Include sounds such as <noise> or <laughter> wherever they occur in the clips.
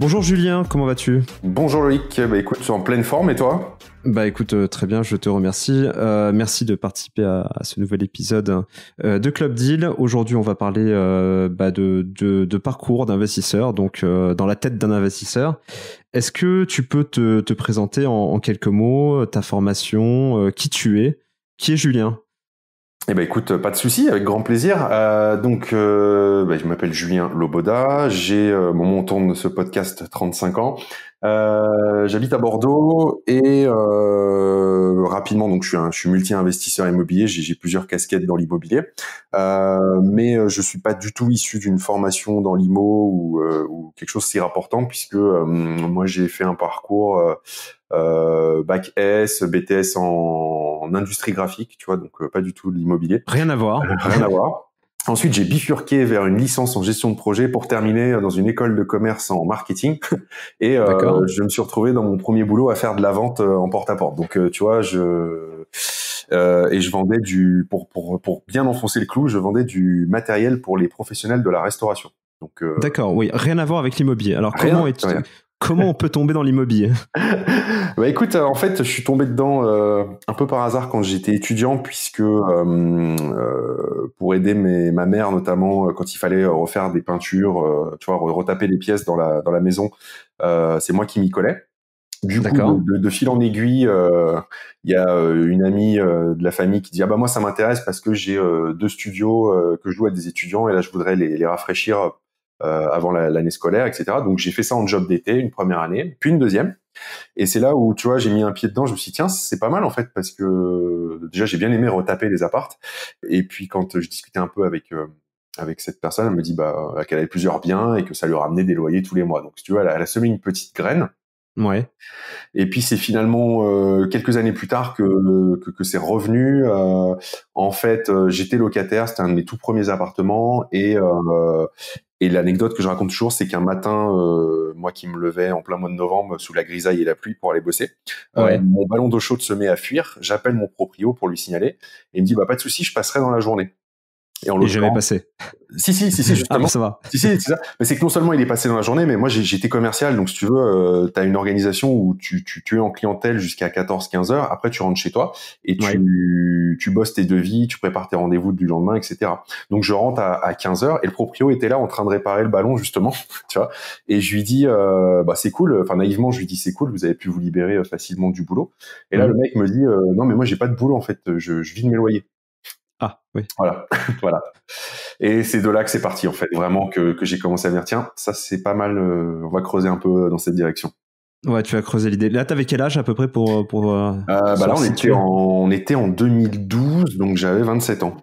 Bonjour Julien, comment vas-tu Bonjour Loïc, bah écoute, en pleine forme et toi bah écoute, euh, très bien, je te remercie. Euh, merci de participer à, ce nouvel épisode euh, de Club Deal. Aujourd'hui, on va parler bah de, parcours d'investisseur, donc dans la tête d'un investisseur. Est-ce que tu peux te, présenter en, quelques mots ta formation, qui tu es, qui est Julien eh ben écoute, pas de souci, avec grand plaisir. Euh, donc, euh, ben, je m'appelle Julien Loboda, j'ai euh, mon montant de ce podcast 35 ans. Euh, j'habite à Bordeaux et euh, rapidement, donc je suis, un, je suis multi-investisseur immobilier, j'ai, j'ai plusieurs casquettes dans l'immobilier, euh, mais euh, je suis pas du tout issu d'une formation dans l'IMO ou, euh, ou quelque chose si rapportant, puisque moi j'ai fait un parcours bac S, BTS en, en, industrie graphique, tu vois, donc pas du tout de l'immobilier. Rien à voir. Rien à voir. Ensuite, j'ai bifurqué vers une licence en gestion de projet pour terminer euh, dans une école de commerce en marketing. <laughs> Et euh, je me suis retrouvé dans mon premier boulot à faire de la vente euh, en porte-à-porte. Donc, euh, tu vois, je euh, et je vendais du pour, pour pour bien enfoncer le clou, je vendais du matériel pour les professionnels de la restauration. D'accord, euh... oui, rien à voir avec l'immobilier. Alors comment est Comment on peut tomber dans l'immobilier <laughs> bah Écoute, en fait, je suis tombé dedans euh, un peu par hasard quand j'étais étudiant, puisque euh, euh, pour aider ma mère notamment, quand il fallait refaire des peintures, tu vois, retaper les pièces dans la, dans la maison, c'est moi qui m'y collais. Du coup, de, fil en aiguille, il y a une amie de la famille qui dit ah bah moi ça m'intéresse parce que j'ai deux studios que je loue à des étudiants et là je voudrais les, les rafraîchir euh, avant l'année scolaire, etc. Donc j'ai fait ça en job d'été une première année, puis une deuxième. Et c'est là où, tu vois, j'ai mis un pied dedans, je me suis dit, tiens, c'est pas mal en fait, parce que déjà, j'ai bien aimé retaper les appartes. Et puis, quand je discutais un peu avec, euh, avec cette personne, elle me dit bah, euh, qu'elle avait plusieurs biens et que ça lui ramenait des loyers tous les mois. Donc, tu vois, elle a, elle a semé une petite graine. Ouais. Et puis c'est finalement quelques années plus tard que que, que c'est revenu. en fait, j'étais locataire, c'était un de mes tout premiers appartements et et l'anecdote que je raconte toujours, c'est qu'un matin, euh, moi qui me levais en plein mois de novembre sous la grisaille et la pluie pour aller bosser, euh, mon ballon d'eau chaude se met à fuir. J'appelle mon proprio pour lui signaler et il me dit bah pas de souci, je passerai dans la journée. Et, en et jamais passé. Si, si, si, si, <laughs> ah, justement. ça va. Si, si, c'est ça. Mais c'est que non seulement il est passé dans la journée, mais moi, j'étais commercial. Donc, si tu veux, euh, tu as une organisation où tu, es en clientèle jusqu'à 14, 15 heures. Après, tu rentres chez toi et tu, tu bosses tes devis, tu prépares tes rendez-vous du lendemain, etc. Donc, je rentre à, 15 heures et le proprio était là en train de réparer le ballon, justement. <laughs> tu vois. Et je lui dis, euh, bah, c'est cool. Enfin, naïvement, je lui dis, c'est cool. Vous avez pu vous libérer euh, facilement du boulot. Et là, mmh. le mec me dit, non, mais moi, j'ai pas de boulot, en fait. Je, je vis de mes loyers. Ah, oui. Voilà. <laughs> voilà. Et c'est de là que c'est parti, en fait. Vraiment que, j'ai commencé à dire, tiens, ça, c'est pas mal. Euh, on va creuser un peu dans cette direction. Ouais, tu as creusé l'idée. Là, t'avais quel âge à peu près pour. Euh, pour euh, bah là, on était, en, on était en 2012, donc j'avais 27 ans.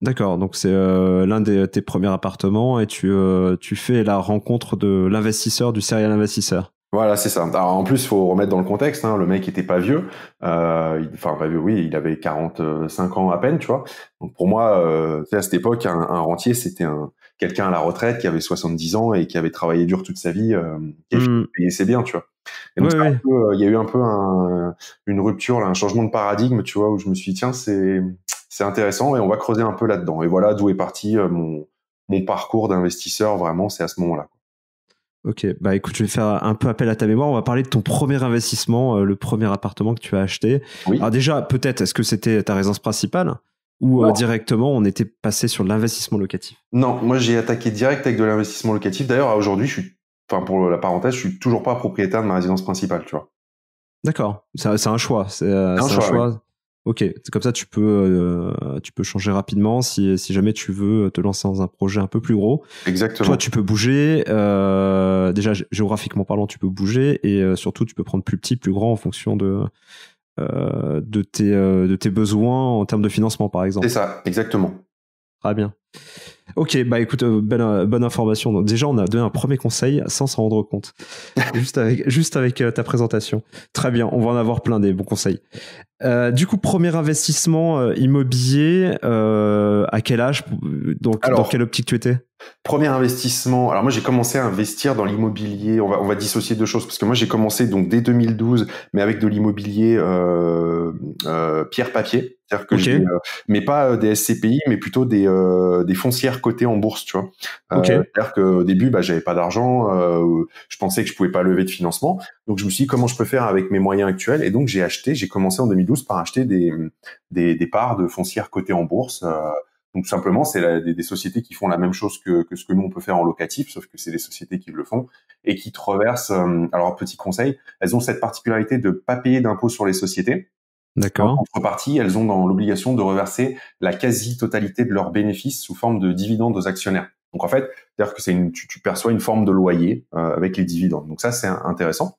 D'accord, donc c'est l'un de tes premiers appartements et tu, tu fais la rencontre de l'investisseur, du serial investisseur. Voilà, c'est ça. Alors, en plus, faut remettre dans le contexte. Hein, le mec était pas vieux. Euh, enfin, pas oui, il avait 45 ans à peine, tu vois. Donc pour moi, euh, à cette époque, un, un rentier, c'était un quelqu'un à la retraite qui avait 70 ans et qui avait travaillé dur toute sa vie euh, et c'est mm. payait ses tu vois. donc, euh, il y a eu un peu un, une rupture, là, un changement de paradigme, tu vois, où je me suis dit, tiens, c'est c'est intéressant et on va creuser un peu là-dedans. Et voilà d'où est parti euh, mon, mon parcours d'investisseur, vraiment, c'est à ce moment-là. Ok, bah écoute, je vais faire un peu appel à ta mémoire. On va parler de ton premier investissement, euh, le premier appartement que tu as acheté. Alors déjà, peut-être, est-ce que c'était ta résidence principale ou euh, directement on était passé sur l'investissement locatif Non, moi j'ai attaqué direct avec de l'investissement locatif. D'ailleurs, aujourd'hui, je suis, enfin pour la parenthèse, je suis toujours pas propriétaire de ma résidence principale, tu vois. D'accord, c'est un choix. C'est un, choix. Euh, Ok, comme ça tu peux euh, tu peux changer rapidement si, jamais tu veux te lancer dans un projet un peu plus gros. Exactement. Toi tu peux bouger. Euh, déjà géographiquement parlant tu peux bouger et euh, surtout tu peux prendre plus petit, plus grand en fonction de de tes de tes besoins en termes de financement par exemple. C'est ça, exactement. Très bien. Ok, bah écoute, bonne information. déjà, on a donné un premier conseil sans s'en rendre compte, <laughs> juste avec, juste avec ta présentation. Très bien, on va en avoir plein des bons conseils. Euh, du coup, premier investissement euh, immobilier, euh, à quel âge donc, Dans quelle optique tu étais Premier investissement, alors moi j'ai commencé à investir dans l'immobilier, on va, on va dissocier deux choses, parce que moi j'ai commencé donc dès 2012, mais avec de l'immobilier pierre-papier, c'est-à-dire que mais pas des SCPI, mais plutôt des, foncières cotées en bourse, tu vois. C'est-à-dire qu'au début, bah, j'avais pas d'argent, je pensais que je pouvais pas lever de financement, donc je me suis dit comment je peux faire avec mes moyens actuels, et donc j'ai acheté, j'ai commencé en 2012 par acheter des, des, des parts de foncières cotées en bourse. Euh, donc tout simplement, c'est des, sociétés qui font la même chose que, ce que nous on peut faire en locatif, sauf que c'est des sociétés qui le font et qui traversent. Euh, alors petit conseil, elles ont cette particularité de pas payer d'impôts sur les sociétés. D'accord. En contrepartie, elles ont dans l'obligation de reverser la quasi-totalité de leurs bénéfices sous forme de dividendes aux actionnaires. Donc en fait, c'est-à-dire que c'est tu, perçois une forme de loyer euh, avec les dividendes. Donc ça, c'est intéressant.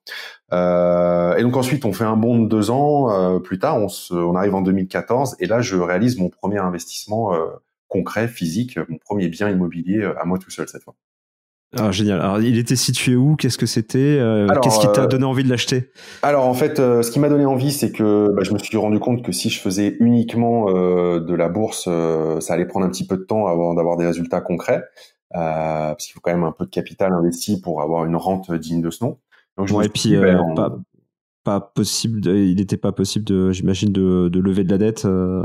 Euh, et donc ensuite, on fait un bond de deux ans euh, plus tard. On, se, on arrive en 2014 et là, je réalise mon premier investissement concret, physique, mon premier bien immobilier à moi tout seul cette fois. Ah, génial. Alors, il était situé où Qu'est-ce que c'était euh, Qu'est-ce qui t'a euh, donné envie de l'acheter Alors, en fait, euh, ce qui m'a donné envie, c'est que bah, je me suis rendu compte que si je faisais uniquement de la bourse, ça allait prendre un petit peu de temps avant d'avoir des résultats concrets, parce qu'il faut quand même un peu de capital investi pour avoir une rente digne de ce nom. Donc, je puis, ben, pas possible, il n'était pas possible, de, j'imagine, de, de, lever de la dette euh,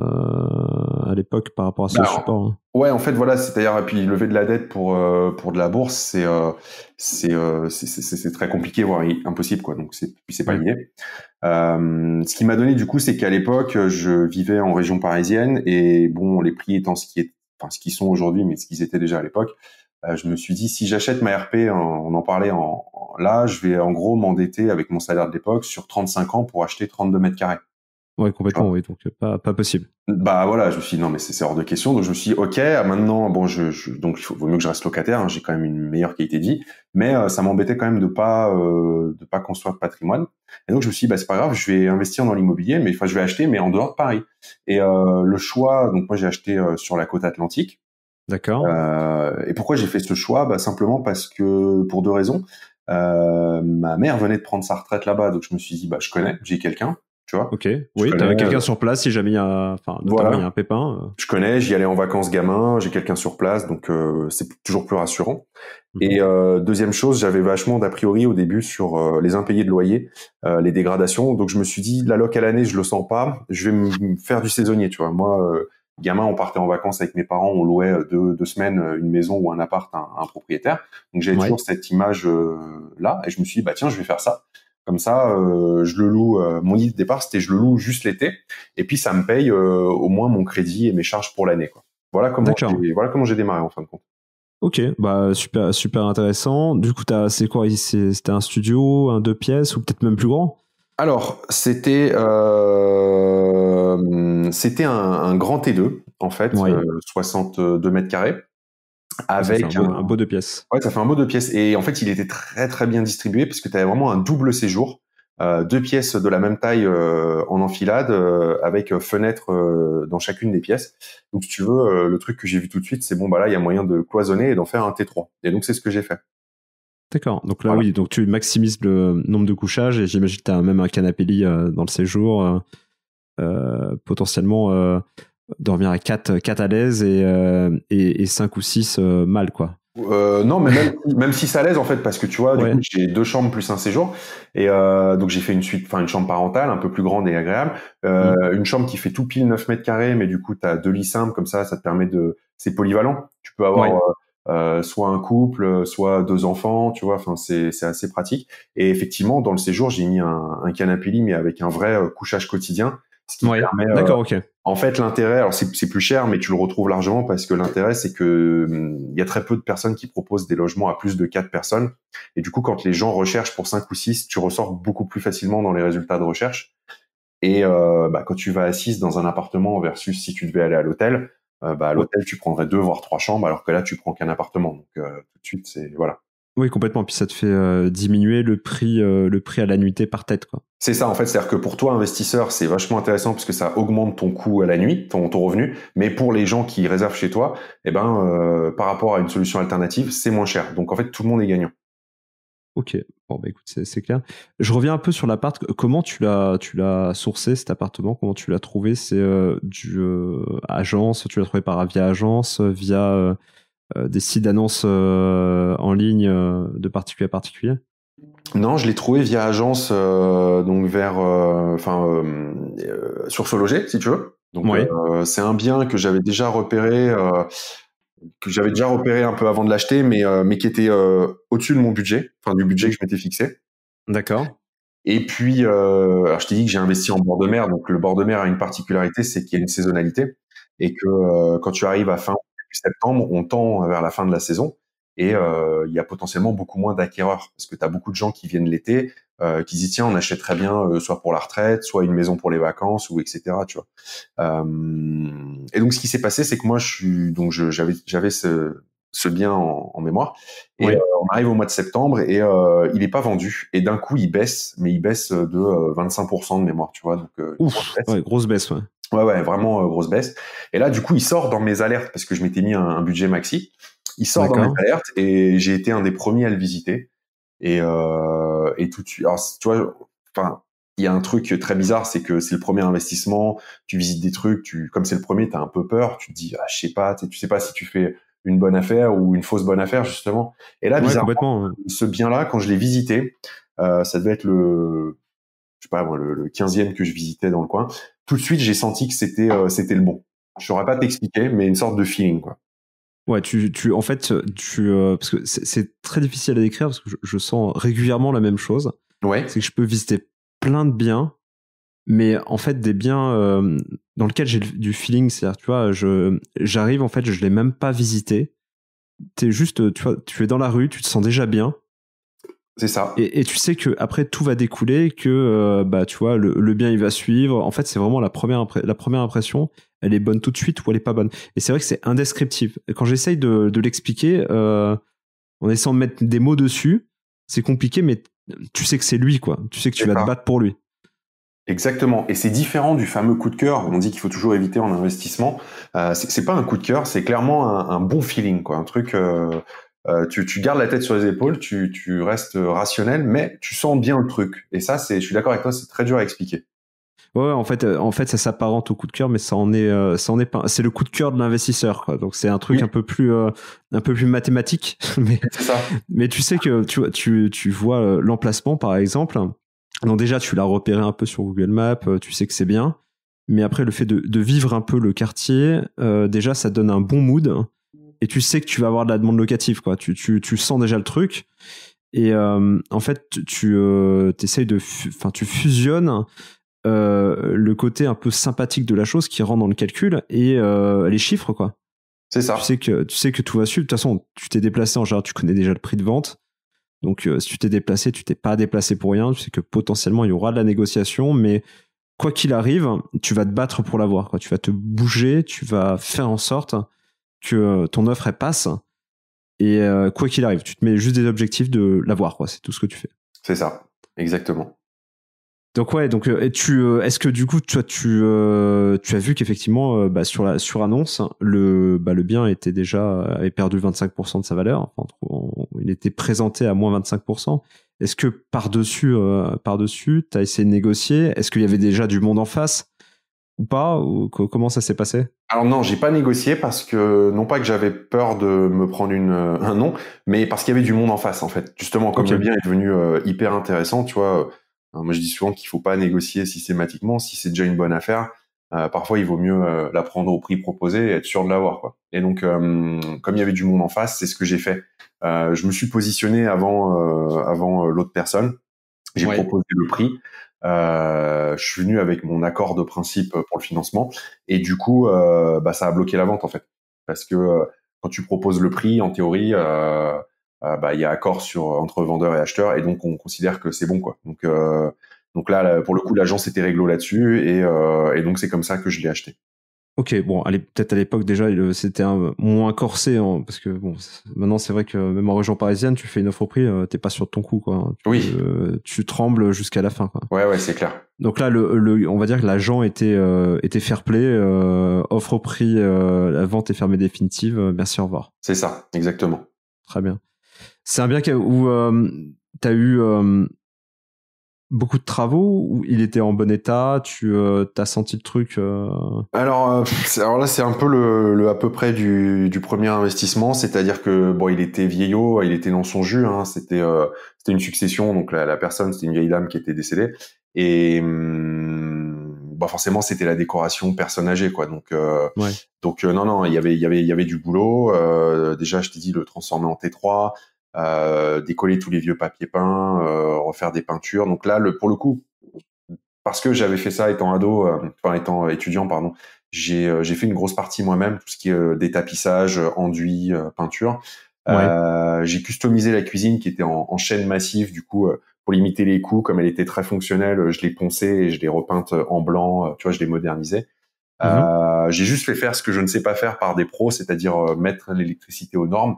à l'époque par rapport à ce bah, support. Oui, hein. Ouais, en fait, voilà, c'est-à-dire, puis lever de la dette pour euh, pour de la bourse, euh, c'est c'est c'est très compliqué, voire impossible, quoi. Donc c'est c'est pas lié. ce qui m'a donné du coup, c'est qu'à l'époque, je vivais en région parisienne et bon, les prix étant ce qui est, enfin ce qu'ils sont aujourd'hui, mais ce qu'ils étaient déjà à l'époque. Euh, je me suis dit si j'achète ma RP, on en parlait en, là, je vais en gros m'endetter avec mon salaire de l'époque sur 35 ans pour acheter 32 mètres carrés. Oui, complètement, oui, donc pas, possible. Bah voilà, je me suis dit, non, mais c'est hors de question. Donc je me suis dit, ok, maintenant, bon, je, donc il vaut mieux que je reste locataire, hein, j'ai quand même une meilleure qualité de vie, mais euh, ça m'embêtait quand même de pas euh, de pas construire patrimoine. Et donc je me suis dit, bah c'est pas grave, je vais investir dans l'immobilier, mais enfin je vais acheter, mais en dehors de Paris. Et le choix, donc moi j'ai acheté sur la côte atlantique, D'accord. Euh, et pourquoi j'ai fait ce choix bah, Simplement parce que, pour deux raisons. Euh, ma mère venait de prendre sa retraite là-bas, donc je me suis dit, bah, je connais, j'ai quelqu'un, tu vois. Ok, oui, t'avais quelqu'un euh, sur place si jamais il y a, enfin, voilà. un pépin. Euh. Je connais, j'y allais en vacances gamin, j'ai quelqu'un sur place, donc euh, c'est toujours plus rassurant. Mhm. Et euh, deuxième chose, j'avais vachement d'a priori au début sur les impayés de loyer, les dégradations, donc je me suis dit, la locale à l'année, je le sens pas, je vais me faire du saisonnier, tu vois. Moi, Gamin, on partait en vacances avec mes parents, on louait euh, deux, semaines euh, une maison ou un appart à un, propriétaire. Donc j'avais toujours cette image euh, là, et je me suis dit bah tiens, je vais faire ça. Comme ça, je le loue. mon idée de départ, c'était je le loue juste l'été, et puis ça me paye au moins mon crédit et mes charges pour l'année. Voilà comment j'ai, voilà démarré en fin de compte. Ok, bah super super intéressant. Du coup, c'est quoi C'était un studio, un deux pièces ou peut-être même plus grand Alors, c'était euh, c'était un, grand T2, en fait, 62 euh, mètres carrés. Ah, avec ça un, beau, un, beau, pièces. Ouais, ça fait un beau de pièces. Et en fait, il était très très bien distribué parce que tu avais vraiment un double séjour. Euh, deux pièces de la même taille en enfilade avec fenêtre dans chacune des pièces. Donc si tu veux, le truc que j'ai vu tout de suite, c'est bon bah là il y a moyen de cloisonner et d'en faire un T3. Et donc c'est ce que j'ai fait. D'accord. Donc là oui, donc tu maximises le nombre de couchages et j'imagine que tu as même un canapé lit dans le séjour. Euh, potentiellement euh, dormir à 4, à l'aise et, euh, et, 5 ou 6 mal, quoi. non, mais même, <laughs> même si ça l'aise en fait, parce que tu vois, j'ai deux chambres plus un séjour, et donc j'ai fait une suite, enfin une chambre parentale un peu plus grande et agréable, mm. une chambre qui fait tout pile 9 mètres carrés, mais du coup t'as deux lits simples comme ça, ça te permet de, c'est polyvalent, tu peux avoir soit un couple, soit deux enfants, tu vois, enfin c'est c'est assez pratique. Et effectivement, dans le séjour, j'ai mis un, un canapé lit, mais avec un vrai couchage quotidien, euh, D'accord, ok. En fait, l'intérêt, alors c'est plus cher, mais tu le retrouves largement parce que l'intérêt, c'est que hum, il y a très peu de personnes qui proposent des logements à plus de quatre personnes. Et du coup, quand les gens recherchent pour cinq ou six, tu ressors beaucoup plus facilement dans les résultats de recherche. Et euh, bah, quand tu vas à dans un appartement versus si tu devais aller à l'hôtel, euh, bah, à l'hôtel tu prendrais deux voire trois chambres alors que là tu prends qu'un appartement. Donc tout de suite c'est voilà. Oui, complètement. Puis ça te fait euh, diminuer le prix, euh, le prix à la nuitée par tête. Quoi. C'est ça, en fait. C'est-à-dire que pour toi, investisseur, c'est vachement intéressant parce que ça augmente ton coût à la nuit, ton, revenu. Mais pour les gens qui réservent chez toi, eh ben, euh, par rapport à une solution alternative, c'est moins cher. Donc en fait, tout le monde est gagnant. Ok, bon bah écoute, c'est, clair. Je reviens un peu sur l'appart. Comment tu l'as, tu l'as sourcé cet appartement Comment tu l'as trouvé C'est euh, du agence Tu l'as trouvé par via agence, via euh, des sites d'annonces euh, en ligne euh, de particulier à particulier non, je l'ai trouvé via agence, donc vers, enfin, sur si tu veux. Donc, c'est un bien que j'avais déjà repéré, que j'avais déjà repéré un peu avant de l'acheter, mais mais qui était au-dessus de mon budget, enfin du budget que je m'étais fixé. D'accord. Et puis, alors je t'ai dit que j'ai investi en bord de mer, donc le bord de mer a une particularité, c'est qu'il y a une saisonnalité et que quand tu arrives à fin septembre, on tend vers la fin de la saison et euh, il y a potentiellement beaucoup moins d'acquéreurs parce que tu as beaucoup de gens qui viennent l'été euh, qui disent tiens on achète très bien euh, soit pour la retraite soit une maison pour les vacances ou etc tu vois euh, et donc ce qui s'est passé c'est que moi je suis donc j'avais ce, bien en, mémoire et on arrive au mois de septembre et il n'est pas vendu et d'un coup il baisse mais il baisse de 25% de mémoire tu vois donc Ouf, grosse baisse, grosse baisse ouais. Ouais, ouais, vraiment euh, grosse baisse. Et là, du coup, il sort dans mes alertes parce que je m'étais mis un, budget maxi. Il sort dans mes alertes et j'ai été un des premiers à le visiter. Et, euh, et tout de suite, alors, tu vois, enfin, il y a un truc très bizarre, c'est que c'est le premier investissement. Tu visites des trucs, tu, comme c'est le premier, tu as un peu peur. Tu te dis, ah, je sais pas, tu sais pas si tu fais une bonne affaire ou une fausse bonne affaire justement. Et là, bizarrement, ce bien-là, quand je l'ai visité, euh, ça devait être le je sais pas, le, le 15e que je visitais dans le coin tout de suite, j'ai senti que c'était euh, c'était le bon. Je saurais pas t'expliquer, mais une sorte de feeling, quoi. Ouais, tu, tu, en fait, tu, euh, parce que c'est très difficile à décrire parce que je, sens régulièrement la même chose. Ouais. C'est que je peux visiter plein de biens, mais en fait des biens euh, dans lequel j'ai du feeling, c'est-à-dire, tu vois, je, j'arrive en fait, je l'ai même pas visité. T'es juste, tu vois, tu es dans la rue, tu te sens déjà bien, c'est ça. Et, tu sais que après tout va découler, que euh, bah tu vois le, bien il va suivre. En fait, c'est vraiment la première impression. Elle est bonne tout de suite ou elle est pas bonne. Et c'est vrai que c'est indescriptible. quand j'essaye de, l'expliquer euh, en essayant de mettre des mots dessus, c'est compliqué, mais tu sais que c'est lui quoi. Tu sais que tu vas te battre pour lui. Exactement. Et c'est différent du fameux coup de cœur. On dit qu'il faut toujours éviter en investissement. Euh, Ce c'est pas un coup de cœur, c'est clairement un, bon feeling, quoi. Un truc, euh, tu, tu, gardes la tête sur les épaules, tu, tu, restes rationnel, mais tu sens bien le truc. Et ça, c'est, je suis d'accord avec toi, c'est très dur à expliquer. Ouais, en fait, euh, en fait, ça s'apparente au coup de cœur, mais ça en est, euh, ça en est pas. C'est le coup de cœur de l'investisseur, quoi. Donc c'est un truc un peu plus, un peu plus mathématique. <laughs> Mais, ça. mais tu sais que tu, tu, tu vois l'emplacement, par exemple. Donc déjà, tu l'as repéré un peu sur Google Maps. Tu sais que c'est bien. Mais après, le fait de, de, vivre un peu le quartier, déjà, ça donne un bon mood et tu sais que tu vas avoir de la demande locative, quoi. Tu, tu, sens déjà le truc. Et euh, en fait, tu euh, de, enfin, tu fusionnes euh, le côté un peu sympathique de la chose qui rentre dans le calcul et les chiffres, quoi. C'est ça. Tu sais que tu sais que tout va suivre. De toute façon, tu t'es déplacé en général, tu connais déjà le prix de vente. Donc, si tu t'es déplacé, tu t'es pas déplacé pour rien. Tu sais que potentiellement il y aura de la négociation, mais quoi qu'il arrive, tu vas te battre pour l'avoir. Tu vas te bouger, tu vas faire en sorte que euh, ton offre elle passe et euh, quoi qu'il arrive, tu te mets juste des objectifs de l'avoir, quoi. C'est tout ce que tu fais. C'est ça, exactement. Donc ouais, donc euh, est-ce que du coup, tu, tu as vu qu'effectivement, bah, sur la sur annonce, le bah, le bien était déjà avait perdu 25% de sa valeur. il était présenté à moins 25%. Est-ce que par dessus par dessus, essayé de négocier Est-ce qu'il y avait déjà du monde en face ou pas Comment ça s'est passé Alors non, j'ai pas négocié parce que non pas que j'avais peur de me prendre euh, un nom, mais parce qu'il y avait du monde en face en fait. Justement, comme le bien est devenu euh, hyper intéressant, tu vois. Euh, moi, je dis souvent qu'il faut pas négocier systématiquement si c'est déjà une bonne affaire. parfois, il vaut mieux la prendre au prix proposé et être sûr de l'avoir. Et donc, comme il y avait du monde en face, c'est ce que j'ai fait. je me suis positionné avant, avant l'autre personne j'ai proposé le prix. Euh, je suis venu avec mon accord de principe pour le financement et du coup, euh, bah, ça a bloqué la vente en fait, parce que euh, quand tu proposes le prix, en théorie, bah, il y a accord sur entre vendeur et acheteur et donc on considère que c'est bon quoi. Donc donc là, pour le coup, l'agence était réglo là-dessus et, et donc c'est comme ça que je l'ai acheté. Ok, bon, peut-être à l'époque déjà, euh, c'était moins corsé, hein, parce que bon, maintenant c'est vrai que euh, même en région parisienne, tu fais une offre au prix, euh, t'es pas sur ton coup, quoi. Hein. oui. tu trembles jusqu'à la fin. Quoi. Ouais, ouais, c'est clair. Donc là, le, le, on va dire que l'agent était était fair play, offre au prix, la vente est fermée définitive, merci au revoir. C'est ça, exactement. Très bien. C'est un bien où tu as eu beaucoup de travaux ou il était en bon état Tu euh, as senti le truc euh alors, euh, alors là, c'est un peu le, à peu près du, premier investissement, c'est-à-dire que bon, il était vieillot, il était non son jus, hein, c'était c'était une succession, donc la, personne, c'était une vieille dame qui était décédée et hmm, bah, forcément c'était la décoration personne âgée quoi donc donc non non il y avait il y avait il y avait du boulot déjà je t'ai dit le transformer en T3 euh, décoller tous les vieux papiers peints, euh, refaire des peintures. Donc là, le, pour le coup, parce que j'avais fait ça étant ado, euh, enfin étant étudiant, pardon, j'ai fait une grosse partie moi-même, tout ce qui est des tapissages, enduits, peintures j'ai customisé la cuisine qui était en, en, chaîne massive, du coup, pour limiter les coûts, comme elle était très fonctionnelle, je l'ai poncée et je l'ai repeinte en blanc, tu vois, je l'ai modernisée. Mm-hmm. j'ai juste fait faire ce que je ne sais pas faire par des pros, c'est-à-dire mettre l'électricité aux normes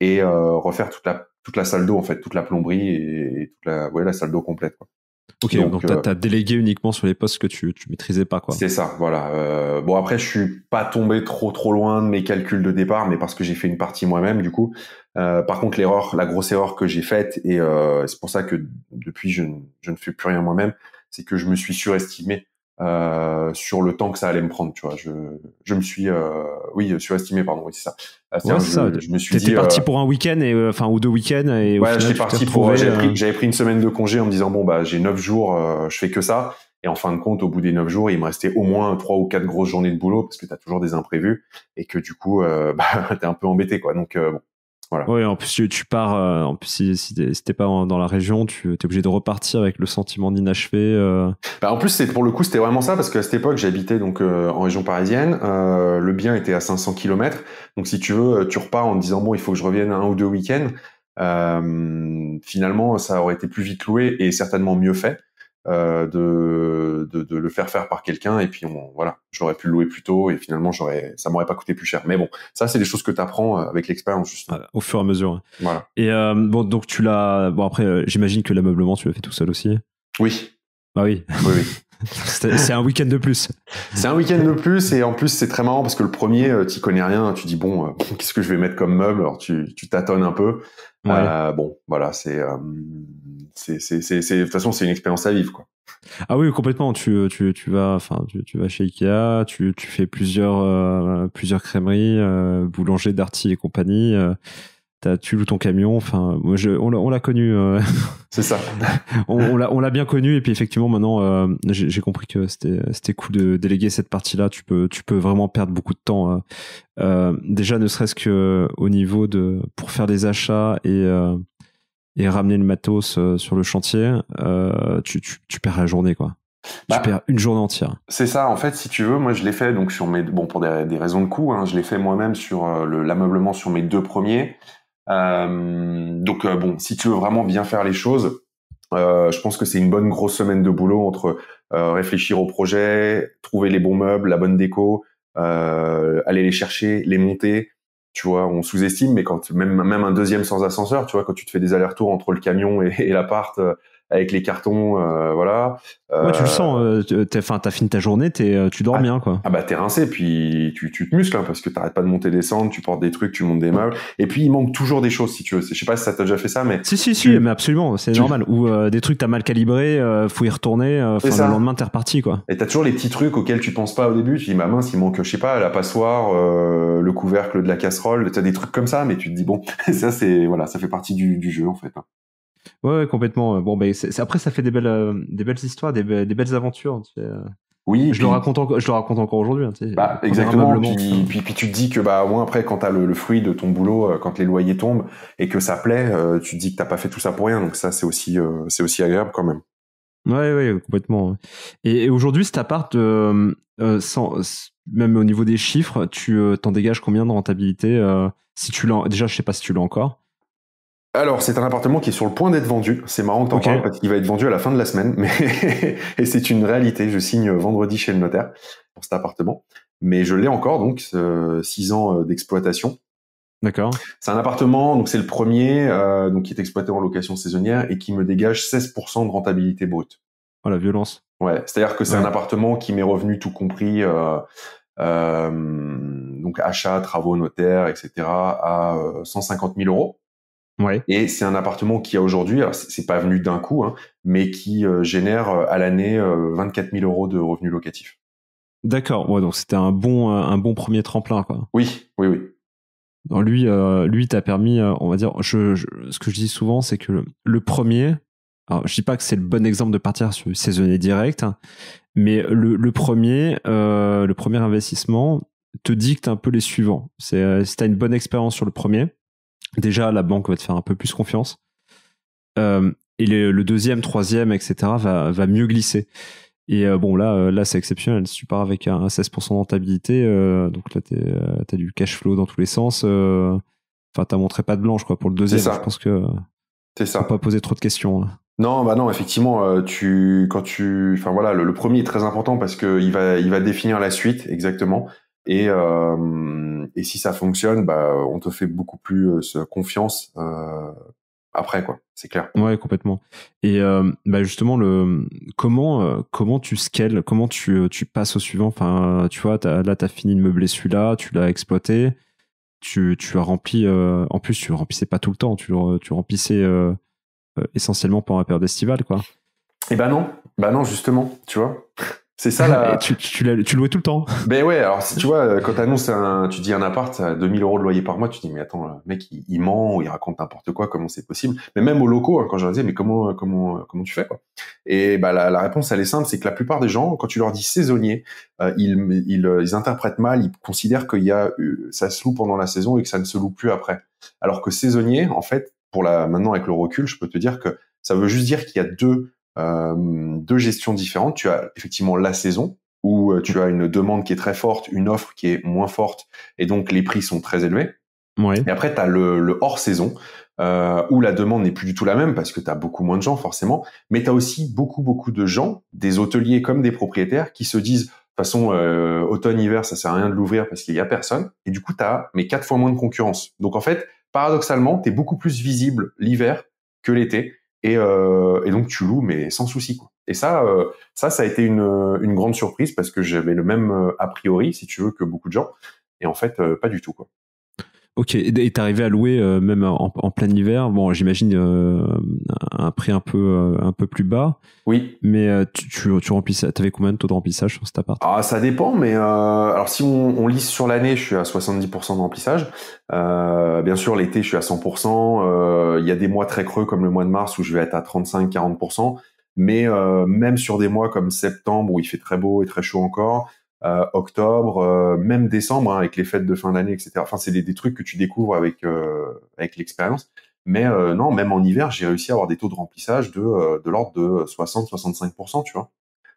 et euh, refaire toute la toute la salle d'eau en fait, toute la plomberie et, toute la la salle d'eau complète quoi. Ok, donc, donc tu as, euh, délégué uniquement sur les postes que tu, tu maîtrisais pas, quoi. C'est ça, voilà. Euh, bon, après, je suis pas tombé trop trop loin de mes calculs de départ, mais parce que j'ai fait une partie moi-même, du coup. Euh, par contre, l'erreur, la grosse erreur que j'ai faite, et euh, c'est pour ça que depuis, je, je ne fais plus rien moi-même, c'est que je me suis surestimé euh, sur le temps que ça allait me prendre, tu vois. Je, je me suis, euh, oui, surestimé, pardon, oui, c'est ça. Ah, je, ça. me suis parti euh, pour un week-end, et, euh, enfin, ou deux week-ends. Et ouais, j'étais parti J'avais pris, une semaine de congé en me disant, bon, bah, j'ai neuf jours, je fais que ça. Et en fin de compte, au bout des neuf jours, il me restait au moins trois ou quatre grosses journées de boulot parce que tu as toujours des imprévus et que du coup, <laughs> bah, t'es un peu embêté, quoi. Donc, bon, voilà. Oui, en plus tu, tu pars, euh, en plus si, si t'es pas dans la région, tu es obligé de repartir avec le sentiment d'inachevé. Euh. Bah, en plus, c'est pour le coup, c'était vraiment ça parce qu'à cette époque, j'habitais donc euh, en région parisienne, le bien était à 500 km, donc si tu veux, tu repars en disant bon, il faut que je revienne un ou deux week-ends. finalement, ça aurait été plus vite loué et certainement mieux fait. Euh, de, le faire faire par quelqu'un et puis on, voilà j'aurais pu louer plus tôt et finalement j'aurais ça m'aurait pas coûté plus cher mais bon ça c'est des choses que tu apprends euh, avec l'expérience justement au fur et à mesure hein. voilà et euh, bon donc tu l'as bon après j'imagine que l'ameublement tu l'as fait tout seul aussi oui bah oui oui, <laughs> C'est un week-end de plus. C'est un week-end de plus et en plus c'est très marrant parce que le premier, tu connais rien, tu dis bon, <laughs> qu'est-ce que je vais mettre comme meuble Alors tu, tu tâtonnes un peu Ouais. Euh, bon, voilà, c'est, euh, c'est, c'est, c'est, de toute façon, c'est une expérience à vivre, quoi. Ah oui, complètement. Tu, tu, tu vas, enfin, tu, tu, vas chez Ikea, tu, tu fais plusieurs, euh, plusieurs crèmeries, euh, boulanger, Darty et compagnie tu loues ton camion. Enfin, on, l'a connu. Euh, <laughs> c'est ça. <laughs> on, l'a bien connu. Et puis effectivement, maintenant, euh, j'ai compris que c'était cool de déléguer cette partie-là. Tu peux, tu peux vraiment perdre beaucoup de temps. Euh, déjà, ne serait-ce que au niveau de pour faire des achats et ramener le matos sur le chantier, tu, perds la journée, quoi. tu bah, perds une journée entière. C'est ça, en fait, si tu veux, moi je l'ai fait donc sur mes bon pour des, raisons de coût, hein, je l'ai fait moi-même sur l'ameublement sur mes deux premiers. Euh, donc euh, bon, si tu veux vraiment bien faire les choses, euh, je pense que c'est une bonne grosse semaine de boulot entre réfléchir au projet, trouver les bons meubles, la bonne déco, aller les chercher, les monter, tu vois, on sous-estime, mais quand même même un deuxième sans ascenseur, tu vois, quand tu te fais des allers-retours entre le camion et, et l'appart, avec les cartons, euh, voilà. Euh, tu le sens. Euh, enfin, t'as fini ta journée, t'es, euh, tu dors ah, bien, quoi. Ah bah t'es rincé, puis tu, tu te muscles hein, parce que t'arrêtes pas de monter descendre, tu portes des trucs, tu montes des meubles, et puis il manque toujours des choses si tu veux. Je sais pas si ça t'a déjà fait ça, mais si si si, mais absolument, c'est normal. Ou des trucs t'as mal calibré, faut y retourner. le lendemain t'es reparti, quoi. Et t'as toujours les petits trucs auxquels tu penses pas au début. Tu dis ma bah, mince, il manque je sais pas la passoire, le couvercle de la casserole, t'as des trucs comme ça, mais tu te dis bon, <laughs> ça c'est voilà, ça fait partie du, du jeu en fait. Hein. Ouais, complètement. Bon, ben, après, ça fait des belles, euh, des belles histoires, des, des belles aventures. Euh. Oui, je, le raconte encore, je le raconte encore aujourd'hui. Hein, bah, exactement. Puis, puis, tu te dis que, bah, au moins après, quand tu as le, fruit de ton boulot, euh, quand les loyers tombent et que ça plaît, tu te dis que t'as pas fait tout ça pour rien. Donc ça, c'est aussi, c'est aussi agréable quand même. Ouais, ouais, complètement. Et, aujourd'hui, cet appart, sans, même au niveau des chiffres, tu t'en dégages combien de rentabilité si tu Déjà, je sais pas si tu l'as encore alors, c'est un appartement qui est sur le point d'être vendu. C'est marrant que t'en parles parce qu'il va être vendu à la fin de la semaine. Mais <laughs> et c'est une réalité. Je signe vendredi chez le notaire pour cet appartement. Mais je l'ai encore, donc 6 ans euh, d'exploitation. D'accord. C'est un appartement, donc c'est le premier, euh, donc qui est exploité en location saisonnière et qui me dégage 16% de rentabilité brute. Oh la violence. Ouais, c'est-à-dire que c'est un appartement qui m'est revenu tout compris. Euh, euh donc achat, travaux, notaire, etc. à 150 000 euros. Et c'est un appartement qui a aujourd'hui, c'est pas venu d'un coup, hein, mais qui euh, génère euh, à l'année 24 euh, 000 euros de revenus locatifs. D'accord. Ouais, donc c'était un bon, un bon premier tremplin, quoi. Oui, oui, oui. lui, lui t'a permis, on va dire, ce que je dis souvent, c'est que le, premier, alors je dis pas que c'est le bon exemple de partir sur saisonnier direct, hein, mais le, premier, le premier investissement te dicte un peu les suivants. C'est, si t'as une bonne expérience sur le premier, déjà la banque va te faire un peu plus confiance. Euh, et le, deuxième, troisième, etc. va, mieux glisser. Et euh, bon, là, euh, là c'est exceptionnel. Si tu pars avec un, 16% de rentabilité, donc là, tu as du cash flow dans tous les sens. Enfin, t'as montré pas de blanche quoi, pour le deuxième. Je pense que c'est ça. pas poser trop de questions. Non, bah non, effectivement, tu, quand tu, enfin voilà, le, premier est très important parce que il va, il va définir la suite exactement. Euh, et, si ça fonctionne, bah, on te fait beaucoup plus euh, confiance euh, après, quoi. C'est clair. Ouais, complètement. Et bah justement, le comment comment tu scales, comment tu, tu passes au suivant. Enfin, tu vois, là, tu as fini de meubler celui-là, tu l'as exploité, tu, tu as rempli. en plus, tu remplissais pas tout le temps, tu, tu remplissais essentiellement pendant la période estivale, quoi. Et eh bah ben non, bah non, justement, tu vois. C'est ça là. <laughs> Tu, tu, tu, louais tout le temps. <laughs> Ben ouais, alors si tu vois, euh, quand annonces un, tu dis un appart à euh, 2000 euros de loyer par mois, tu dis mais attends, le mec il, ment ou il raconte n'importe quoi, comment c'est possible Mais même aux locaux, hein, quand je leur disais mais comment euh, comment comment tu fais quoi Et ben, la, réponse elle est simple, c'est que la plupart des gens, quand tu leur dis saisonnier, ils, ils, interprètent mal, ils considèrent qu'il y a ça se loue pendant la saison et que ça ne se loue plus après. Alors que saisonnier, en fait, pour la maintenant avec le recul, je peux te dire que ça veut juste dire qu'il y a deux euh, deux gestions différentes. Tu as effectivement la saison où euh, tu as une demande qui est très forte, une offre qui est moins forte, et donc les prix sont très élevés. Et après, tu as le, hors-saison, euh, où la demande n'est plus du tout la même, parce que tu as beaucoup moins de gens, forcément, mais tu as aussi beaucoup, beaucoup de gens, des hôteliers comme des propriétaires, qui se disent, de toute façon, euh, automne-hiver, ça sert à rien de l'ouvrir parce qu'il y a personne, et du coup, tu as mais quatre fois moins de concurrence. Donc en fait, paradoxalement, tu es beaucoup plus visible l'hiver que l'été, euh, et, donc tu loues, mais sans souci. Quoi. Et ça, euh, ça, ça a été une, grande surprise parce que j'avais le même euh, a priori, si tu veux, que beaucoup de gens. Et en fait, pas du tout. Quoi. Ok, et arrivé à louer euh, même en, plein hiver. Bon, j'imagine euh, un prix un peu euh, un peu plus bas. Oui. Mais tu, tu, tu remplissais. T'avais combien de taux de remplissage sur cet appart Ah, ça dépend. Mais alors si on, on lisse sur l'année, je suis à 70% de remplissage. bien sûr, l'été, je suis à 100%. Il y a des mois très creux comme le mois de mars où je vais être à 35-40%. Mais même sur des mois comme septembre où il fait très beau et très chaud encore, euh, octobre, euh, même décembre, hein, avec les fêtes de fin d'année, etc. Enfin, c'est des, des, trucs que tu découvres avec euh, avec l'expérience. Mais non, même en hiver, j'ai réussi à avoir des taux de remplissage de de l'ordre de 60-65%, tu vois.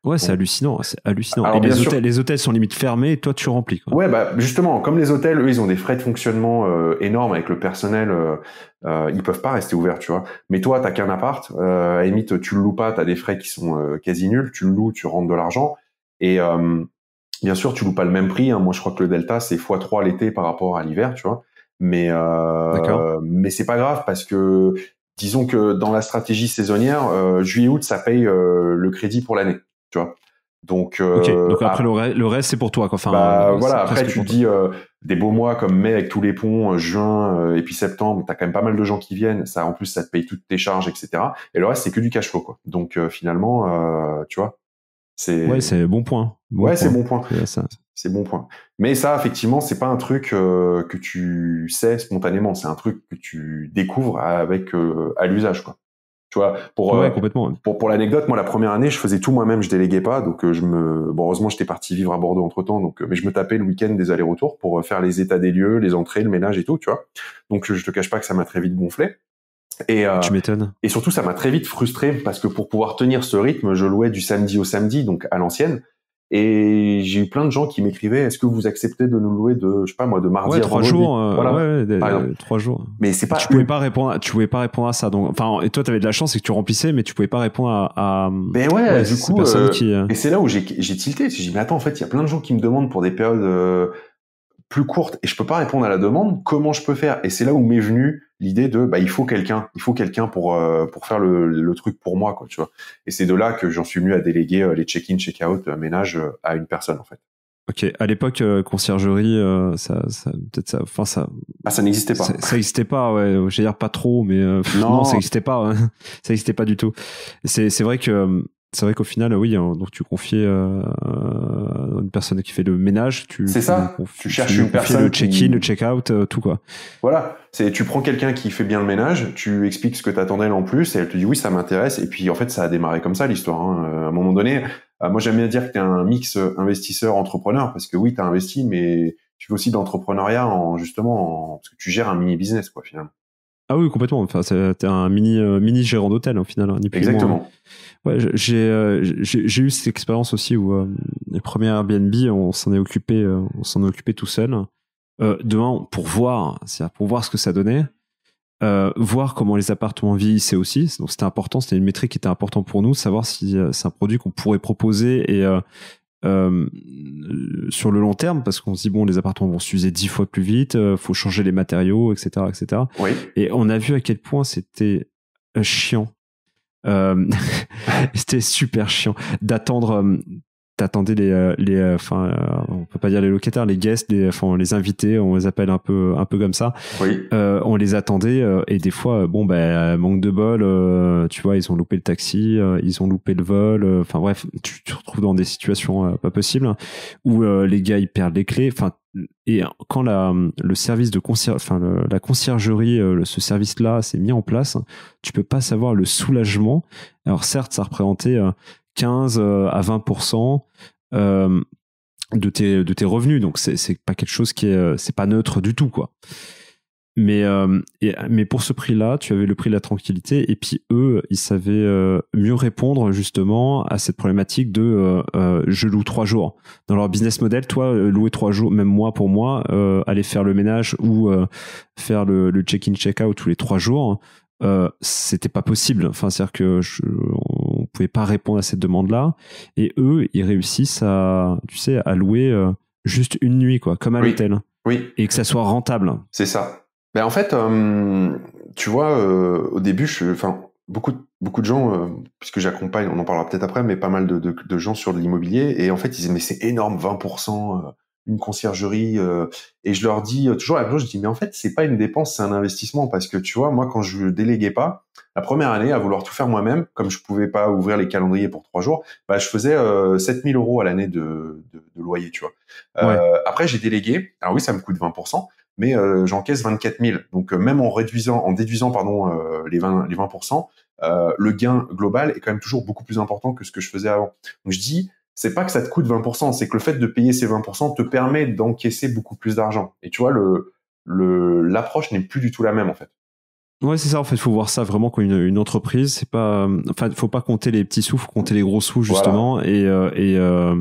Ouais, c'est hallucinant, c'est hallucinant. les, hôtels, les hôtels, sont limite fermés, et toi tu remplis. Quoi. Ouais, bah justement, comme les hôtels, eux, ils ont des frais de fonctionnement énormes avec le personnel, ils peuvent pas rester ouverts, tu vois. Mais toi, t'as qu'un appart, euh, à limite, tu le loues pas, t'as des frais qui sont quasi nuls, tu le loues, tu rentres de l'argent, et Bien sûr, tu loues pas le même prix. Hein. Moi, je crois que le delta c'est x3 l'été par rapport à l'hiver, tu vois. Mais euh, mais c'est pas grave parce que disons que dans la stratégie saisonnière, euh, juillet-août, ça paye euh, le crédit pour l'année, tu vois. Donc, euh, okay, donc après, le, reste, c'est pour toi. Quoi. Enfin, bah, voilà, après, tu dis des beaux mois comme mai avec tous les ponts, juin et puis septembre, t'as quand même pas mal de gens qui viennent. Ça, en plus, ça te paye toutes tes charges, etc. Et le reste, c'est que du cash flow. Quoi. Donc, finalement, tu vois, ouais, c'est bon point. ouais, c'est bon point. C'est bon point. Mais ça, effectivement, c'est pas un truc euh, que tu sais spontanément. C'est un truc que tu découvres avec euh, à l'usage, quoi. Tu vois, euh, pour pour l'anecdote, moi la première année, je faisais tout moi-même, je déléguais pas, donc je me bon, heureusement j'étais parti vivre à Bordeaux entre temps, donc mais je me tapais le week-end des allers-retours pour faire les états des lieux, les entrées, le ménage et tout, tu vois. Donc je te cache pas que ça m'a très vite gonflé. Et, euh, Et surtout, ça m'a très vite frustré parce que pour pouvoir tenir ce rythme, je louais du samedi au samedi, donc à l'ancienne. Et j'ai eu plein de gens qui m'écrivaient Est-ce que vous acceptez de nous louer de, je sais pas moi, de mardi à trois jours, euh, ouais, ouais, euh, trois jours. Mais c'est pas. Tu pouvais pas répondre. À, tu pouvais pas répondre à ça. Donc, enfin, et toi, t'avais de la chance, c'est que tu remplissais, mais tu pouvais pas répondre à. à ben ouais, du coup. Et c'est là où j'ai, j'ai tilté. J'ai dit mais attends, en fait, il y a plein de gens qui me demandent pour des périodes plus courte et je peux pas répondre à la demande, comment je peux faire Et c'est là où m'est venue l'idée de bah il faut quelqu'un, il faut quelqu'un pour euh, pour faire le, le, truc pour moi quoi, tu vois. Et c'est de là que j'en suis venu à déléguer euh, les check-in, check-out, euh, ménage à une personne en fait. Ok, à l'époque conciergerie, ça, ça peut-être ça, enfin ça. Ah, ça n'existait pas. Ça, n'existait pas, ouais. j'allais dire pas trop, mais non. ça n'existait pas, hein. <laughs> ça n'existait pas du tout. C'est c'est vrai que c'est vrai qu'au final, oui, hein, donc tu confies euh, euh, une personne qui fait le ménage, tu c'est ça, tu, cherches une personne le check-in, le check-out, euh, tout quoi. Voilà, c'est tu prends quelqu'un qui fait bien le ménage, tu expliques ce que tu d'elle en plus, et elle te dit oui, ça m'intéresse, et puis en fait, ça a démarré comme ça l'histoire. Hein. Euh, à un moment donné, moi j'aime bien dire que t'es un mix investisseur-entrepreneur parce que oui, tu as investi, mais tu fais aussi l'entrepreneuriat en justement parce que tu gères un mini business quoi finalement. Ah oui, complètement. Enfin, c'était un mini, euh, mini gérant d'hôtel, au final. Hein, ni Exactement. Ouais, euh, j'ai, j'ai, eu cette expérience aussi où euh, les premiers Airbnb, on s'en est occupé, on s'en est occupé tout seul. de un, pour voir, cest pour voir ce que ça donnait. voir comment les appartements vieillissaient aussi. Donc c'était important, c'était une métrique qui était importante pour nous, savoir si c'est un produit qu'on pourrait proposer et euh, sur le long terme parce qu'on se dit bon les appartements vont s'user dix fois plus vite, euh, faut changer les matériaux, etc., etc. Oui. Et on a vu à quel point c'était euh, chiant. Euh, <laughs> c'était super chiant d'attendre euh, t'attendais les euh, les euh, enfin euh, on peut pas dire les locataires les guests les enfin les invités on les appelle un peu un peu comme ça oui. on les attendait et des fois bon ben manque de bol tu vois ils ont loupé le taxi ils ont loupé le vol enfin bref tu, te retrouves dans des situations pas possibles où les gars ils perdent les clés enfin et quand la, le service de concierge, enfin la conciergerie, ce service-là s'est mis en place, tu peux pas savoir le soulagement. Alors certes, ça représentait 15 euh, à 20% euh, de tes, de tes revenus. Donc, c'est pas quelque chose qui est, euh, c'est pas neutre du tout, quoi. Mais, mais pour ce prix-là, tu avais le prix de la tranquillité. Et puis, eux, ils savaient mieux répondre justement à cette problématique de je loue trois jours. Dans leur business model, toi, louer trois jours, même moi, pour moi, aller faire le ménage ou faire le, check-in, check-out tous les trois jours, c'était pas possible. Enfin, c'est-à-dire que je, pouvait pas répondre à cette demande-là. Et eux, ils réussissent à, tu sais, à louer euh, juste une nuit, quoi, comme à l'hôtel. Oui. Et que ça soit rentable. C'est ça. Mais ben, en fait, euh, tu vois, euh, au début, je, enfin, beaucoup, beaucoup de gens, puisque j'accompagne, on en parlera peut-être après, mais pas mal de, gens sur de l'immobilier, et en fait, ils disaient, mais c'est énorme, 20%, une conciergerie euh, et je leur dis euh, toujours la je dis mais en fait c'est pas une dépense, c'est un investissement parce que tu vois moi quand je déléguais pas la première année à vouloir tout faire moi-même comme je pouvais pas ouvrir les calendriers pour trois jours, bah je faisais euh, 7000 euros à l'année de, de, de, loyer tu vois. Euh, après j'ai délégué, alors oui ça me coûte 20%, mais j'encaisse 24 000 donc même en réduisant en déduisant pardon les 20 les 20%, le gain global est quand même toujours beaucoup plus important que ce que je faisais avant. Donc je dis c'est pas que ça te coûte 20%, c'est que le fait de payer ces 20% te permet d'encaisser beaucoup plus d'argent. Et tu vois, le, le, l'approche n'est plus du tout la même, en fait. Ouais, c'est ça. En fait, il faut voir ça vraiment comme une, entreprise. C'est pas, enfin, faut pas compter les petits sous, faut compter les gros sous justement. Et, euh, et, euh,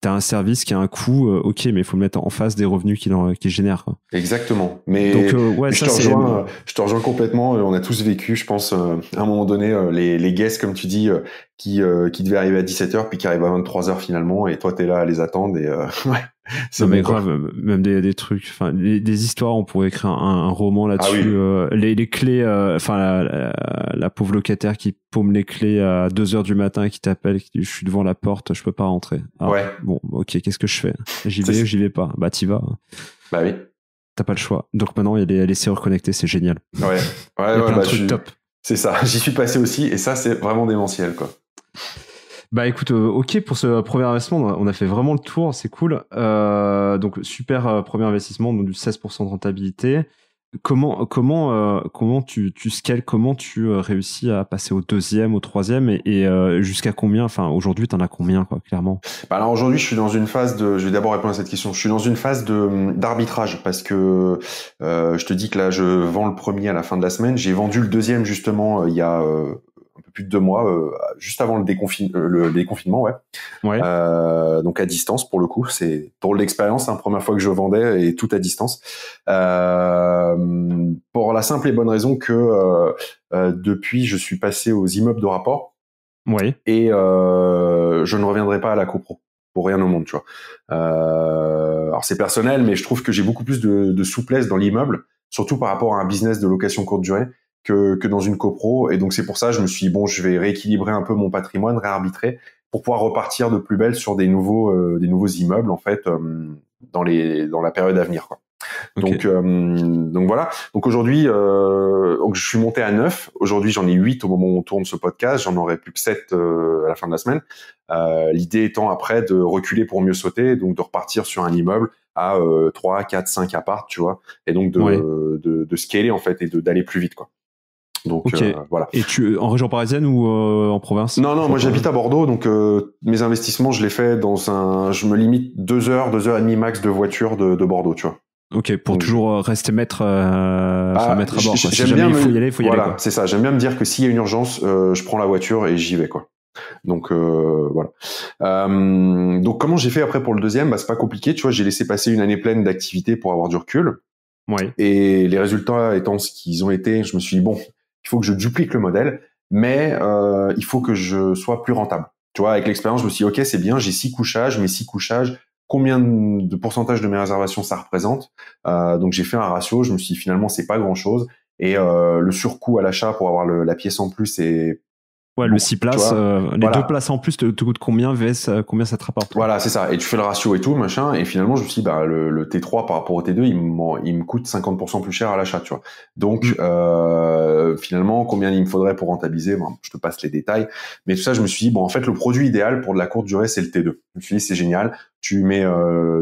t'as un service qui a un coût, euh, ok, mais il faut le mettre en face des revenus qu'il génère. Exactement. Mais euh, je, te rejoins, je, te complètement. Euh, on a tous vécu, je pense, à un moment donné, les, les guests, comme tu dis, qui, qui devaient arriver à 17h, puis qui arrivent à 23h finalement, et toi, t'es là à les attendre. Et <laughs> ouais, <laughs> c'est mais grave, même des, trucs, enfin des, histoires, on pourrait écrire un, roman ah là-dessus. Euh, les, clés, euh, enfin la, pauvre locataire qui paume les clés à 2 h du matin qui t'appelle, je suis devant la porte, je peux pas rentrer. Ah, ouais. Bon, ok, qu'est-ce que je fais J'y vais, ou j'y vais pas. Bah t'y vas. Bah oui. T'as pas le choix. Donc maintenant il y a les, c'est génial. Ouais. Ouais. ouais bah, top. C'est ça. <laughs> J'y suis passé aussi et ça c'est vraiment démentiel quoi. Bah écoute, euh, ok pour ce premier investissement, on a fait vraiment le tour, c'est cool. Euh, donc super euh, premier investissement, donc du 16% de rentabilité. Comment comment comment tu tu scales, comment tu réussis à passer au deuxième, au troisième et, jusqu'à combien Enfin aujourd'hui, t'en as combien quoi, clairement Bah là aujourd'hui, je suis dans une phase de. Je vais d'abord répondre à cette question. Je suis dans une phase de d'arbitrage parce que je te dis que là, je vends le premier à la fin de la semaine. J'ai vendu le deuxième justement il y a un peu plus de deux mois, euh, juste avant le, déconfinement, euh, ouais. Euh, donc à distance pour le coup, c'est pour l'expérience, la hein, première fois que je vendais et tout à distance. pour la simple et bonne raison que depuis, je suis passé aux immeubles de rapport. Et je ne reviendrai pas à la copro pour rien au monde, tu vois. alors c'est personnel, mais je trouve que j'ai beaucoup plus de souplesse dans l'immeuble, surtout par rapport à un business de location courte durée que, que dans une copro. Et donc c'est pour ça, je me suis dit, bon, je vais rééquilibrer un peu mon patrimoine, réarbitrer, pour pouvoir repartir de plus belle sur des nouveaux, euh, des nouveaux immeubles, en fait, euh, dans, les, dans la période à venir. Quoi. Donc, euh, donc voilà. Donc aujourd'hui, donc je suis monté à 9. Aujourd'hui, j'en ai 8 au moment où on tourne ce podcast. J'en aurai plus que 7 à la fin de la semaine. L'idée étant après de reculer pour mieux sauter, donc de repartir sur un immeuble à 3, 4, 5 apparts, tu vois. Et donc de, de, de, scaler en fait et d'aller plus vite. quoi. Donc euh, voilà. Et tu en région parisienne ou euh, en province Non non, moi j'habite à Bordeaux, donc euh, mes investissements je les fais dans un, je me limite deux heures, deux heures et demie max de voiture de, de Bordeaux, tu vois. Ok, pour toujours rester ah, maître, à bord. Quoi. faut y aller, faut y aller. Voilà, c'est ça. J'aime bien me dire que s'il y a une urgence, je prends la voiture et j'y vais quoi. Donc voilà. Euh, donc comment j'ai fait après pour le deuxième bah, C'est pas compliqué, tu vois. J'ai laissé passer une année pleine d'activité pour avoir du recul. Oui. Et les résultats étant ce qu'ils ont été, je me suis dit bon, il faut que je duplique le modèle, mais euh, il faut que je sois plus rentable. Tu vois, avec l'expérience, je me suis dit, ok, c'est bien, j'ai six couchages, mais six couchages, combien de pourcentage de mes réservations ça représente euh, Donc j'ai fait un ratio, je me suis dit, finalement, c'est pas grand-chose. Et euh, le surcoût à l'achat pour avoir la pièce en plus c'est… Ouais, le 6 places, euh, les deux places en plus te, coûtent combien VS, euh, combien ça te rapporte Voilà, c'est ça. Et tu fais le ratio et tout, machin. Et finalement, je me suis dit, bah, le, T3 par rapport au T2, il, il me coûte 50% plus cher à l'achat, tu vois. Donc, mm. euh, finalement, combien il me faudrait pour rentabiliser Je te passe les détails. Mais tout ça, je me suis dit, bon, en fait, le produit idéal pour de la courte durée, c'est le T2. Je me suis dit, c'est génial. Tu mets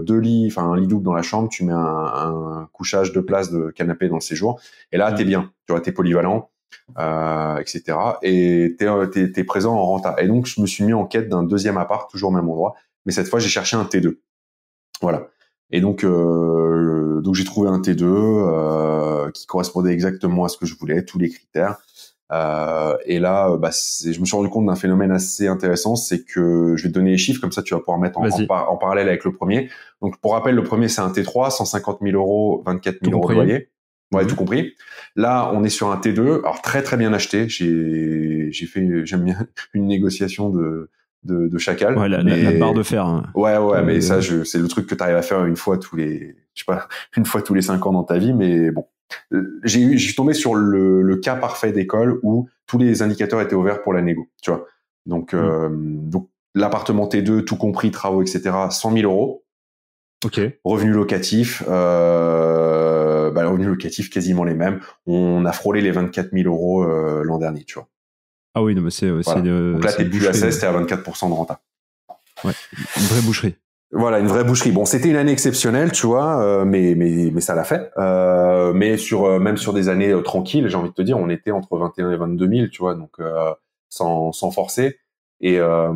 deux lits, enfin un lit double dans la chambre, tu mets un, couchage de place de canapé dans le séjour. Et là, mm. t'es bien. Tu vois, t'es polyvalent euh, etc. Et t'es euh, es, présent en renta. Et donc, je me suis mis en quête d'un deuxième appart, toujours au même endroit, mais cette fois, j'ai cherché un T2. Voilà. Et donc, euh, donc j'ai trouvé un T2 qui correspondait exactement à ce que je voulais, tous les critères. et là, bah, je me suis rendu compte d'un phénomène assez intéressant, c'est que je vais te donner les chiffres, comme ça tu vas pouvoir mettre en, en, en parallèle avec le premier. Donc, pour rappel, le premier c'est un T3, 150 000 euros, 24 000 euros de loyer. Ouais, mhm. tout compris. Là, on est sur un T2, alors très très bien acheté. J'ai fait, j'aime bien <laughs> une négociation de de, de chacal. Ouais, la, barre de fer. Hein. Ouais, ouais, mais, ça, je, c'est le truc que tu arrives à faire une fois tous les, je sais pas, <laughs> une fois tous les cinq ans dans ta vie, mais bon. Euh, j'ai eu, tombé sur le, le cas parfait d'école où tous les indicateurs étaient ouverts pour la négo, tu vois. Donc, mhm. euh, donc l'appartement T2, tout compris, travaux, etc., 100 000 euros. Ok. Revenu locatif. Euh, euh, bah, revenus locatifs quasiment les mêmes. On a frôlé les 24 000 euros euh, l'an dernier, tu vois. Ah oui, non, mais c'est. Euh, euh, donc là, t'es plus à 16, t'es à 24% de renta. Ouais, une vraie boucherie. Voilà, une vraie boucherie. Bon, c'était une année exceptionnelle, tu vois, mais mais mais ça l'a fait. mais sur même sur des années tranquilles, j'ai envie de te dire, on était entre 21 et 22 000, tu vois, donc sans sans forcer. Et euh,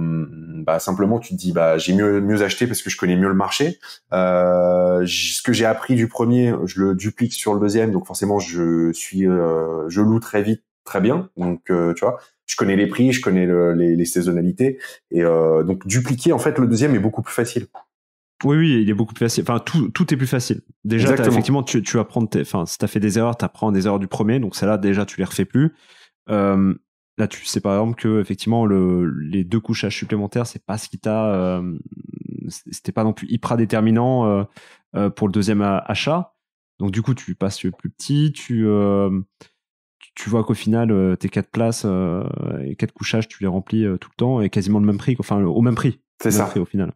bah, simplement, tu te dis, bah, j'ai mieux, mieux acheté parce que je connais mieux le marché. Euh, ce que j'ai appris du premier, je le duplique sur le deuxième, donc forcément, je suis, euh, je loue très vite, très bien. Donc, euh, tu vois, je connais les prix, je connais les, les, saisonnalités, et euh, donc dupliquer en fait le deuxième est beaucoup plus facile. Oui, oui, il est beaucoup plus facile. Enfin, tout, tout est plus facile. Déjà, effectivement, tu, tu apprends. Tes, enfin, si t'as fait des erreurs, t'apprends des erreurs du premier, donc celle-là, déjà, tu les refais plus. Euh, là tu sais par exemple que effectivement les deux couchages supplémentaires c'est pas ce qui t'a euh, c'était pas non plus hyper déterminant euh, euh, pour le deuxième achat donc du coup tu passes le plus petit tu tu vois qu'au final tes quatre places et quatre couchages tu les remplis tout le temps et quasiment le même prix enfin au même prix c'est ça au final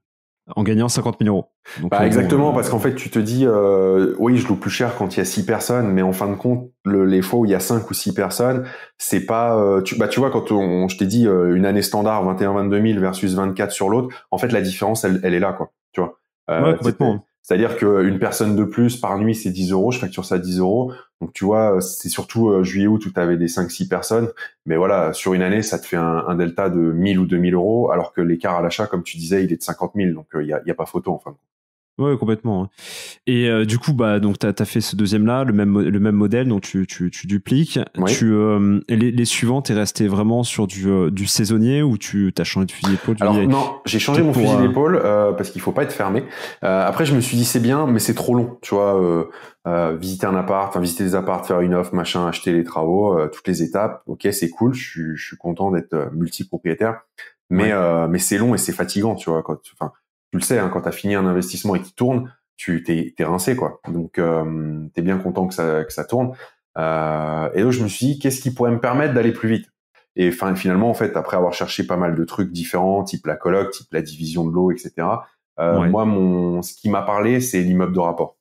en gagnant 50 000 euros. bah, euh, exactement, parce qu'en fait, tu te dis, euh, oui, je loue plus cher quand il y a 6 personnes, mais en fin de compte, les fois où il y a 5 ou 6 personnes, c'est pas... Euh, tu, bah, tu vois, quand on, je t'ai dit euh, une année standard, 21-22 000 versus 24 sur l'autre, en fait, la différence, elle, elle est là, quoi. Tu vois euh, ouais, complètement. C'est-à-dire qu'une euh, personne de plus par nuit, c'est 10 euros, je facture ça à 10 euros. Donc tu vois, euh, c'est surtout euh, juillet-août où tu avais des 5-6 personnes. Mais voilà, sur une année, ça te fait un, delta de 1000 ou 2000 euros, alors que l'écart à l'achat, comme tu disais, il est de 50 000. Donc il euh, n'y a, y a pas photo en fin de compte. Ouais, complètement. Hein. Et euh, du coup, bah, donc t'as as fait ce deuxième-là, le même le même modèle, donc tu tu, tu dupliques. Tu euh, les, les suivants, t'es resté vraiment sur du euh, du saisonnier ou tu t'as changé de fusil d'épaule Alors non, j'ai changé mon fusil d'épaule parce qu'il faut pas être fermé. après, je me suis dit c'est bien, mais c'est trop long, tu vois. visiter un appart, enfin visiter des apparts, faire une offre, machin, acheter les travaux, toutes les étapes. Ok, c'est cool, je suis je suis content d'être multipropriétaire, mais mais c'est long et c'est fatigant, tu vois. Quand, enfin tu le sais, hein, quand tu as fini un investissement et qu'il tourne, tu t'es, rincé, quoi. Donc, euh, tu es bien content que ça, que ça tourne. Euh, et donc, je me suis dit, qu'est-ce qui pourrait me permettre d'aller plus vite Et finalement, en fait, après avoir cherché pas mal de trucs différents, type la coloc, type la division de l'eau, etc., euh, moi, mon, ce qui m'a parlé, c'est l'immeuble de rapport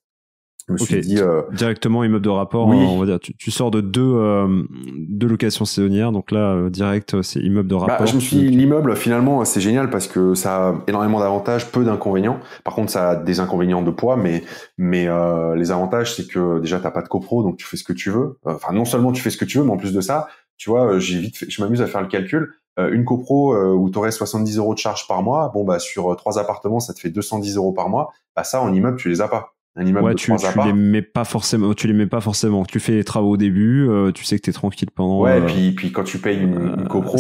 dit euh, directement immeuble de rapport. Hein, on va dire, tu, sors de deux, euh, deux locations saisonnières, donc là euh, direct c'est immeuble de bah, rapport. je me suis l'immeuble finalement c'est génial parce que ça a énormément d'avantages, peu d'inconvénients. Par contre ça a des inconvénients de poids, mais mais les avantages c'est que déjà t'as pas de copro donc tu fais ce que tu veux. Enfin non seulement tu fais ce que tu veux, mais en plus de ça tu vois j'ai vite je m'amuse à faire le calcul. une copro où tu aurais 70 euros de charge par mois, bon bah sur trois appartements ça te fait 210 euros par mois. Bah ça en immeuble tu les as pas tu, tu les mets pas forcément. Tu les mets pas forcément. Tu fais les travaux au début. Euh, tu sais que tu es tranquille pendant. Ouais. Et euh, puis, puis quand tu payes une, euh, copro,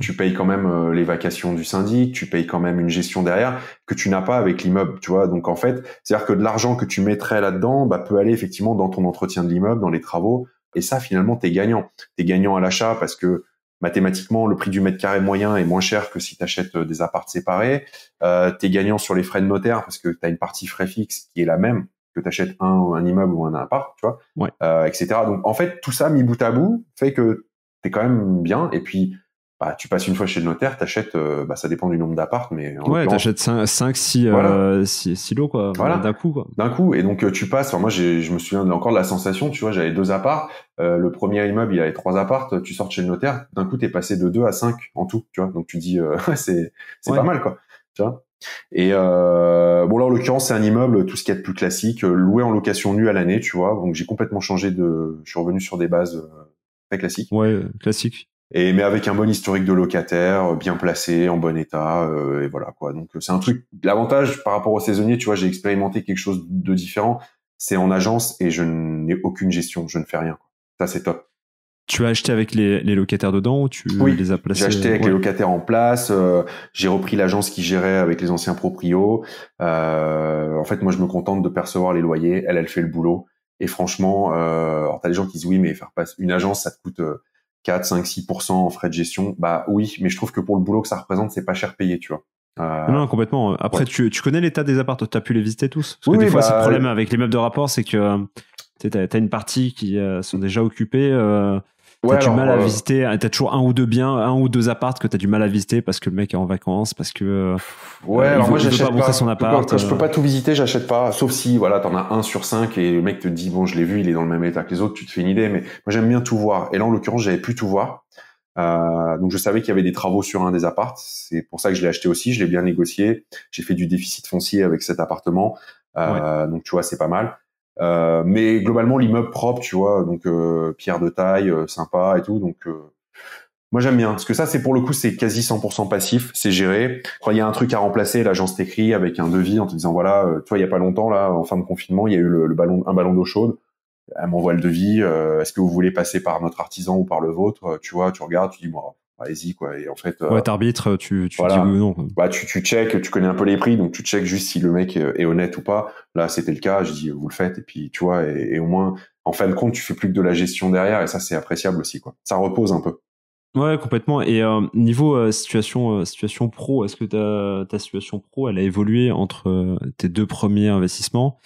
tu, payes quand même les vacations du syndic. Tu payes quand même une gestion derrière que tu n'as pas avec l'immeuble. Tu vois. Donc en fait, c'est-à-dire que de l'argent que tu mettrais là-dedans, bah, peut aller effectivement dans ton entretien de l'immeuble, dans les travaux. Et ça, finalement, t'es gagnant. T'es gagnant à l'achat parce que mathématiquement, le prix du mètre carré moyen est moins cher que si tu achètes euh, des appartements séparés. Euh, tu es gagnant sur les frais de notaire parce que tu as une partie frais fixe qui est la même que tu achètes un, immeuble ou un appart, tu vois, euh, etc. Donc, en fait, tout ça mis bout à bout fait que tu es quand même bien. Et puis, bah, tu passes une fois chez le notaire, t'achètes, euh, bah, ça dépend du nombre d'appart, mais en ouais, t'achètes 5, 5 6, lots quoi, voilà. d'un coup quoi. D'un coup, et donc euh, tu passes. Enfin, moi, je me souviens encore de la sensation. Tu vois, j'avais deux apparts. Euh, le premier immeuble, il avait trois apparts. Tu sors chez le notaire, d'un coup, t'es passé de 2 à 5 en tout. Tu vois, donc tu dis, <laughs> c'est c'est pas mal quoi. Tu vois. Et bon là en l'occurrence c'est un immeuble tout ce a de plus classique loué en location nue à l'année tu vois donc j'ai complètement changé de je suis revenu sur des bases très classiques ouais classique et mais avec un bon historique de locataire, euh, bien placé, en bon état, euh, et voilà quoi. Donc euh, c'est un truc. L'avantage par rapport aux saisonniers, tu vois, j'ai expérimenté quelque chose de différent. C'est en agence et je n'ai aucune gestion, je ne fais rien. Ça c'est top. Tu as acheté avec les, les locataires dedans ou tu les as placés J'ai acheté avec les locataires en place. j'ai repris l'agence qui gérait avec les anciens proprios. en fait, moi, je me contente de percevoir les loyers. Elle, elle fait le boulot. Et franchement, euh, alors t'as des gens qui disent oui, mais faire passer une agence, ça te coûte 4, 5, 6% en frais de gestion, bah oui, mais je trouve que pour le boulot que ça représente, c'est pas cher payé, tu vois. Euh, non, complètement. Après, tu, connais l'état des appartements, as pu les visiter tous. Parce que des fois, c'est le bah, problème euh, avec les meubles de rapport, c'est que t'as as une partie qui euh, sont déjà occupées. T'as du mal à euh, visiter, hein, t'as toujours un ou deux biens, un ou deux appartes que t'as du mal à visiter parce que le mec est en vacances, parce que. Euh, ouais, euh, alors moi j'achète pas. pas son appart, je peux pas tout visiter, j'achète pas. Sauf si, voilà, t'en as un sur cinq et le mec te dit, bon, je l'ai vu, il est dans le même état que les autres, tu te fais une idée. Mais moi j'aime bien tout voir. Et là, en l'occurrence, j'avais pu tout voir. Euh, donc je savais qu'il y avait des travaux sur un des appartes. C'est pour ça que je l'ai acheté aussi. Je l'ai bien négocié. J'ai fait du déficit foncier avec cet appartement. Euh, Donc tu vois, c'est pas mal. Euh, mais globalement l'immeuble propre, tu vois, donc euh, pierre de taille, euh, sympa et tout. Donc moi j'aime bien parce que ça c'est pour le coup c'est quasi 100% passif, c'est géré. Quand il y a un truc à remplacer, l'agence t'écrit avec un devis en te disant voilà, tu vois il y a pas longtemps là en fin de confinement il y a eu le, ballon, un ballon d'eau chaude. Elle m'envoie le devis. Est-ce que vous voulez passer par notre artisan ou par le vôtre Tu vois, tu regardes, tu dis moi vas y quoi. Et en fait, euh, ouais, t'arbitres, euh, tu, tu dis oui ou non. Bah, tu, tu check, tu connais un peu les prix, donc tu check juste si le mec euh, est, honnête ou pas. Là, c'était le cas, je dis vous le faites, et puis tu vois, et, au moins, en fin de compte, tu fais plus que de la gestion derrière, et ça c'est appréciable aussi quoi. Ça repose un peu. Ouais, complètement. Et euh, niveau euh, situation, euh, situation pro, est-ce que ta, ta situation pro, elle a évolué entre tes deux premiers investissements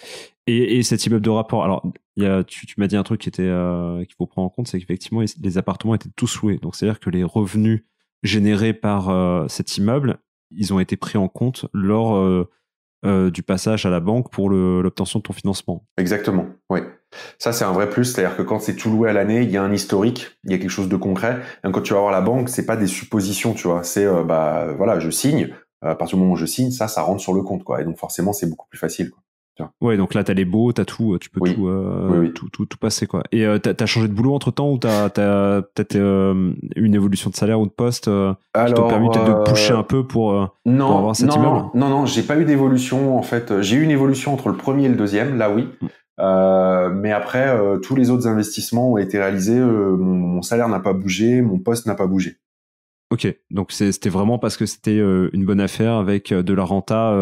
et, cet immeuble de rapport Alors, y tu, m'as dit un truc qui était qu'il faut prendre en compte, c'est qu'effectivement, les appartements étaient tous loués. Donc, c'est-à-dire que les revenus générés par cet immeuble, ils ont été pris en compte lors du passage à la banque pour l'obtention de ton financement. Exactement, oui. Ça, c'est un vrai plus, c'est-à-dire que quand c'est tout loué à l'année, il y a un historique, il y a quelque chose de concret. quand tu vas voir la banque, c'est pas des suppositions, tu vois. C'est euh, bah voilà, je signe. Euh, à partir du moment où je signe, ça, ça rentre sur le compte, quoi. Et donc forcément, c'est beaucoup plus facile. Quoi. Ouais, donc là, t'as les beaux, t'as tout, euh, tu peux Tout, Tout, tout, passer, quoi. Et t'as as changé de boulot entre temps ou t'as as, peut-être une évolution de salaire ou de poste qui t'a permis peut de pousser un peu pour, non, avoir cet non, Non, non, j'ai pas eu d'évolution en fait. J'ai eu une évolution entre le premier et le deuxième, là oui. Mm. Euh, mais après, euh, tous les autres investissements ont été réalisés. Euh, mon, mon, salaire n'a pas bougé, mon poste n'a pas bougé. Ok, donc c'était vraiment parce que c'était une bonne affaire avec de la renta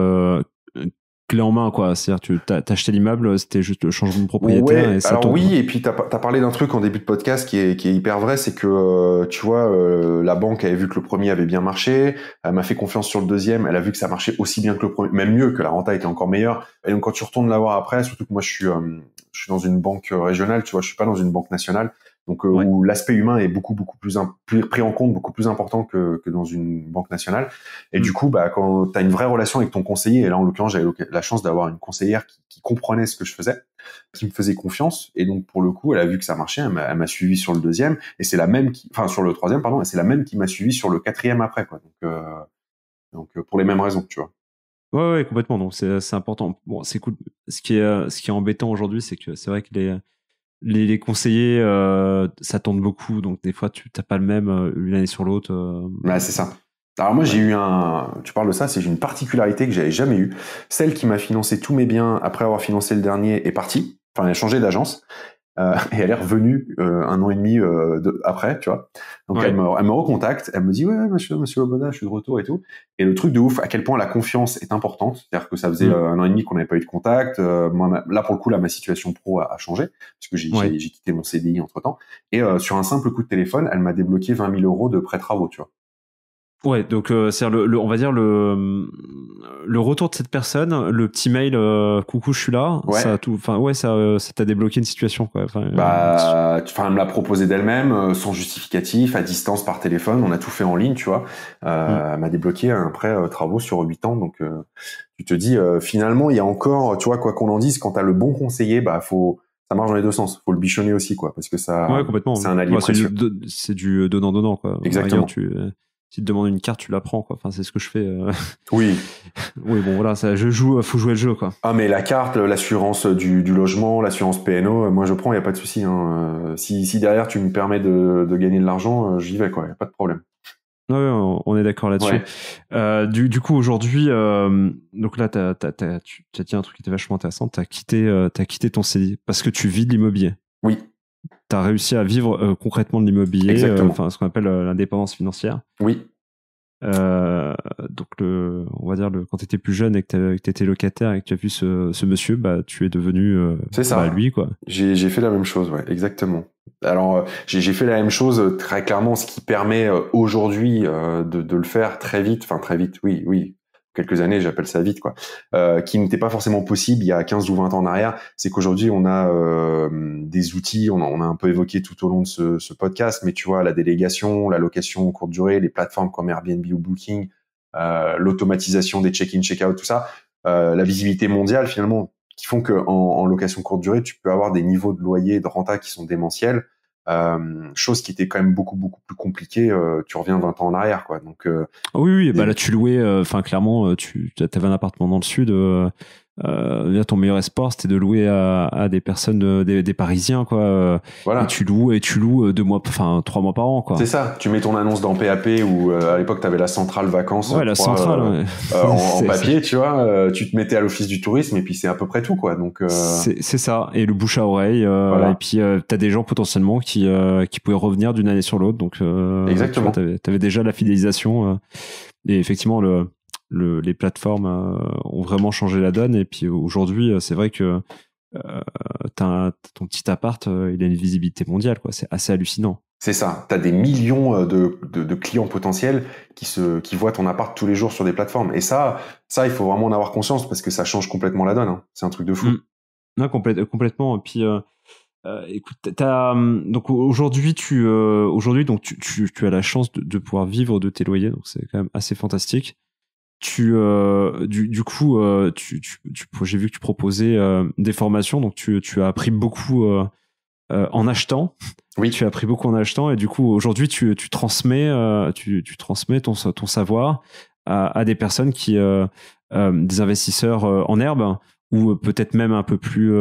main quoi c'est-à-dire tu t'as acheté l'immeuble c'était juste le changement de propriétaire alors oui et puis t'as as parlé d'un truc en début de podcast qui est qui est hyper vrai c'est que euh, tu vois euh, la banque avait vu que le premier avait bien marché elle m'a fait confiance sur le deuxième elle a vu que ça marchait aussi bien que le premier même mieux que la renta était encore meilleure et donc quand tu retournes la voir après surtout que moi je suis euh, je suis dans une banque régionale tu vois je suis pas dans une banque nationale donc euh, où l'aspect humain est beaucoup beaucoup plus, pris en compte, beaucoup plus important que, dans une banque nationale. Et mm. du coup, bah, quand tu as une vraie relation avec ton conseiller, et là en l'occurrence j'avais la chance d'avoir une conseillère qui, comprenait ce que je faisais, qui me faisait confiance, et donc pour le coup, elle a vu que ça marchait, elle m'a suivi sur le deuxième, et c'est la même qui, enfin sur le troisième pardon, et c'est la même qui m'a suivi sur le quatrième après quoi. Donc, euh, donc euh, pour les mêmes raisons, tu vois. Ouais, ouais complètement. Donc c'est important. Bon, c'est cool. Ce qui est ce qui est embêtant aujourd'hui, c'est que c'est vrai que les les, conseillers, euh, ça tourne beaucoup, donc des fois tu n'as pas le même euh, une année sur l'autre. Euh, c'est ça. Alors moi j'ai eu un, tu parles de ça, c'est une particularité que j'avais jamais eue. Celle qui m'a financé tous mes biens après avoir financé le dernier est partie, enfin elle a changé d'agence euh, <laughs> et elle est revenue euh, un an et demi euh, de, après, tu vois. Donc elle, me, recontacte, elle me dit ouais monsieur monsieur Loboda, je suis de retour et tout. Et le truc de ouf, à quel point la confiance est importante, c'est-à-dire que ça faisait mm. un an et demi qu'on n'avait pas eu de contact. moi là pour le coup là ma situation pro a, changé parce que j'ai quitté mon CDI entre temps. Et sur un simple coup de téléphone, elle m'a débloqué 20 000 euros de prêt travaux, tu vois. Ouais, donc euh, c'est le, le, on va dire le le retour de cette personne, le petit mail euh, coucou, je suis là, ça a tout, enfin ouais, ça, euh, ça t'a débloqué une situation quoi. bah, enfin, elle me l'a proposé d'elle-même, sans justificatif, à distance par téléphone, on a tout fait en ligne, tu vois. Euh, mm. Elle m'a débloqué un prêt travaux sur 8 ans, donc tu te dis finalement il y a encore, tu vois quoi qu'on en dise, quand t'as le bon conseiller, bah faut ça marche dans les deux sens. Faut le bichonner aussi, quoi, parce que ça, ouais, c'est un allié C'est du donnant-donnant, quoi. Exactement. tu, si te demandes une carte, tu la prends, quoi. Enfin, c'est ce que je fais. Euh. <laughs> Oui. <laughs> oui, bon, voilà, ça, je joue, faut jouer le jeu, quoi. Ah, mais la carte, l'assurance du, logement, l'assurance PNO, euh, moi je prends, il n'y a pas de souci. Hein, euh. Si, derrière tu me permets de, gagner de l'argent, j'y vais, quoi, il n'y a pas de problème. Oui, on est d'accord là-dessus. du, coup, aujourd'hui, donc là, tu as, as, as, dit un truc qui était vachement intéressant. Tu as, quitté, quitté ton CDI parce que tu vis de l'immobilier. Oui tu as réussi à vivre euh, concrètement de l'immobilier, euh, enfin ce qu'on appelle euh, l'indépendance financière. Oui. Euh, donc, le, on va dire, le, quand tu étais plus jeune et que tu étais locataire et que tu as vu ce, ce monsieur, bah, tu es devenu euh, C'est ça. Bah, lui. quoi. J'ai, fait la même chose, ouais, exactement. Alors, j'ai, fait la même chose très clairement, ce qui permet aujourd'hui de, de, le faire très vite, enfin très vite, oui, oui, quelques années, j'appelle ça vite, quoi, euh, qui n'était pas forcément possible il y a 15 ou 20 ans en arrière, c'est qu'aujourd'hui on a euh, des outils, on a, un peu évoqué tout au long de ce, podcast, mais tu vois, la délégation, la location courte durée, les plateformes comme Airbnb ou Booking, euh, l'automatisation des check-in, check-out, tout ça, euh, la visibilité mondiale finalement, qui font que en, location courte durée, tu peux avoir des niveaux de loyer de renta qui sont démentiels. Euh, chose qui était quand même beaucoup beaucoup plus compliquée. Euh, tu reviens 20 ans en arrière, quoi. Donc euh, oui, oui, bah et bah là tu louais, enfin clairement, tu avais un appartement dans le sud. Euh, ton meilleur espoir, c'était de louer à, des personnes, des, Parisiens, quoi. Voilà. Et tu loues, et tu loues euh, deux mois, enfin trois mois par an, quoi. C'est ça. Tu mets ton annonce dans PAP ou euh, à l'époque t'avais la centrale vacances. Ouais, la centrale. en, <laughs> papier, tu vois. tu te mettais à l'office du tourisme et puis c'est à peu près tout, quoi. Donc. C'est ça. Et le bouche à oreille. Et puis t'as des gens potentiellement qui qui pouvaient revenir d'une année sur l'autre. Donc. Exactement. T'avais avais déjà la fidélisation. et effectivement le le, les plateformes euh, ont vraiment changé la donne. Et puis aujourd'hui, euh, c'est vrai que euh, ton petit appart, il a une visibilité mondiale. quoi. C'est assez hallucinant. C'est ça. Tu as des millions de, de, de, clients potentiels qui, se, qui voient ton appart tous les jours sur des plateformes. Et ça, ça, il faut vraiment en avoir conscience parce que ça change complètement la donne. Hein. C'est un truc de fou. Mm. Non, complètement. Et puis, écoute, t'as hum, donc aujourd'hui, tu, aujourd'hui, donc tu, tu, as la chance de, de, pouvoir vivre de tes loyers. Donc c'est quand même assez fantastique tu euh, du, du, coup euh, tu, tu, j'ai vu que tu proposais euh, des formations donc tu, tu as appris beaucoup en achetant oui tu as appris beaucoup en achetant et du coup aujourd'hui tu, tu transmets tu, tu transmets ton, ton savoir à, à des personnes qui des investisseurs en herbe ou peut-être même un peu plus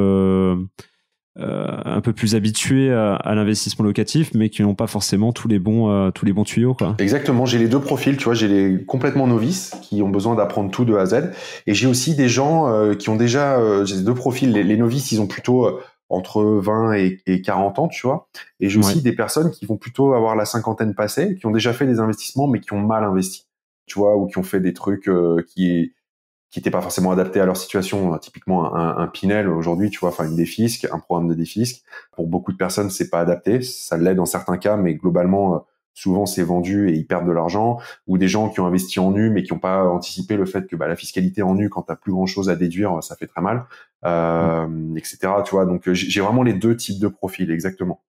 euh, un peu plus habitués à, l'investissement locatif, mais qui n'ont pas forcément tous les bons, euh, tous les bons tuyaux. Quoi. Exactement, j'ai les deux profils, tu vois, j'ai les complètement novices qui ont besoin d'apprendre tout de A à Z, et j'ai aussi des gens euh, qui ont déjà, j'ai deux profils, les, novices, ils ont plutôt entre 20 et, 40 ans, tu vois. Et j'ai aussi des personnes qui vont plutôt avoir la cinquantaine passée, qui ont déjà fait des investissements, mais qui ont mal investi, tu vois, ou qui ont fait des trucs qui qui n'étaient pas forcément adapté à leur situation. Hein, typiquement, un, Pinel aujourd'hui, tu vois, enfin une défisque, un programme de défisque, pour beaucoup de personnes, c'est pas adapté. Ça l'aide dans certains cas, mais globalement, euh, souvent c'est vendu et ils perdent de l'argent. Ou des gens qui ont investi en nu, mais qui n'ont pas anticipé le fait que bah, la fiscalité en nu, quand t'as plus grand chose à déduire, ça fait très mal, euh, mmh. etc. Tu vois, donc euh, j'ai vraiment les deux types de profils, exactement.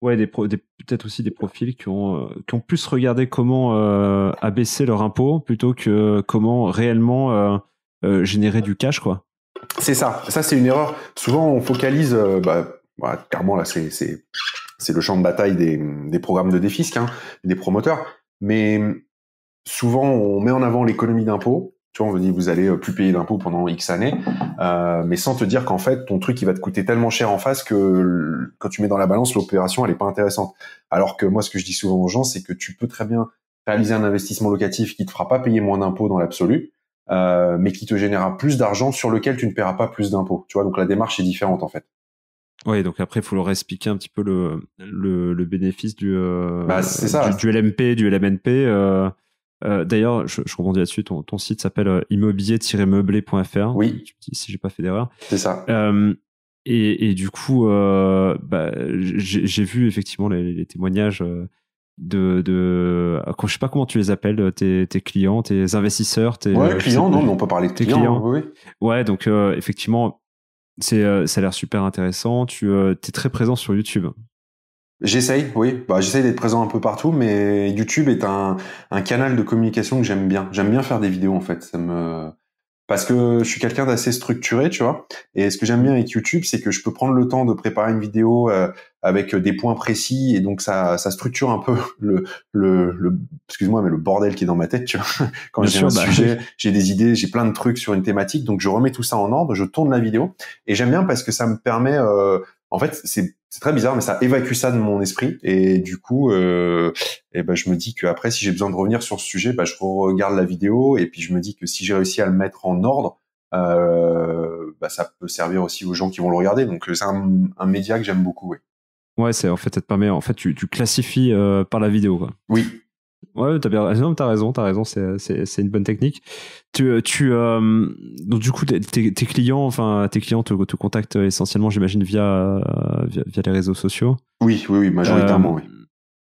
Ouais, des, des peut-être aussi des profils qui ont, euh, qui ont plus regardé comment euh, abaisser leur impôt plutôt que comment réellement euh, euh, générer du cash, quoi. C'est ça. Ça, c'est une erreur. Souvent, on focalise, bah, bah, clairement, là, c'est, c'est, c'est le champ de bataille des, des programmes de défisc, hein, des promoteurs. Mais souvent, on met en avant l'économie d'impôt tu vois, on vous dit, vous allez euh, plus payer d'impôts pendant X années, euh, mais sans te dire qu'en fait, ton truc, il va te coûter tellement cher en face que quand tu mets dans la balance, l'opération, elle n'est pas intéressante. Alors que moi, ce que je dis souvent aux gens, c'est que tu peux très bien réaliser un investissement locatif qui te fera pas payer moins d'impôts dans l'absolu, euh, mais qui te générera plus d'argent sur lequel tu ne paieras pas plus d'impôts. Tu vois, donc la démarche est différente en fait. Oui, donc après, il faut leur expliquer un petit peu le, le, le bénéfice du, euh, bah, du, LMP, du LMNP. Euh... Euh, d'ailleurs, je, je, rebondis là-dessus. Ton, ton, site s'appelle euh, immobilier-meublé.fr. Oui. Si j'ai pas fait d'erreur. C'est ça. Euh, et, du coup, bah, j'ai vu effectivement les, les témoignages de, de, je sais pas comment tu les appelles, tes, tes clients, tes investisseurs, tes ouais, clients. non, mais on peut parler de tes clients. Oui. Ouais, donc effectivement, c'est ça a l'air super intéressant. Tu es très présent sur YouTube. J'essaye, oui. Bah, j'essaye d'être présent un peu partout, mais YouTube est un, un canal de communication que j'aime bien. J'aime bien faire des vidéos, en fait. Ça me, parce que je suis quelqu'un d'assez structuré, tu vois. Et ce que j'aime bien avec YouTube, c'est que je peux prendre le temps de préparer une vidéo euh, avec euh, des points précis, et donc ça, ça structure un peu <laughs> le, le, le excuse-moi, mais le bordel qui est dans ma tête, tu vois. <laughs> Quand j'ai un bah, sujet, j'ai des idées, j'ai plein de trucs sur une thématique, donc je remets tout ça en ordre, je tourne la vidéo, et j'aime bien parce que ça me permet euh, en fait, c'est très bizarre, mais ça évacue ça de mon esprit. Et du coup, et euh, eh ben, je me dis qu'après, si j'ai besoin de revenir sur ce sujet, bah, je regarde la vidéo et puis je me dis que si j'ai réussi à le mettre en ordre, euh, bah, ça peut servir aussi aux gens qui vont le regarder. Donc, euh, c'est un, média que j'aime beaucoup. Oui. Ouais, c'est en fait, ça te permet, en fait, tu, classifies par la vidéo. Quoi. Oui, Ouais, t'as bien raison, t'as raison, t'as raison, c'est une bonne technique. Tu, euh, tu euh, donc du coup, tes, tes, clients, enfin tes clients te, contactent essentiellement, j'imagine, euh, via, via, les réseaux sociaux. Oui, oui, oui, majoritairement, oui.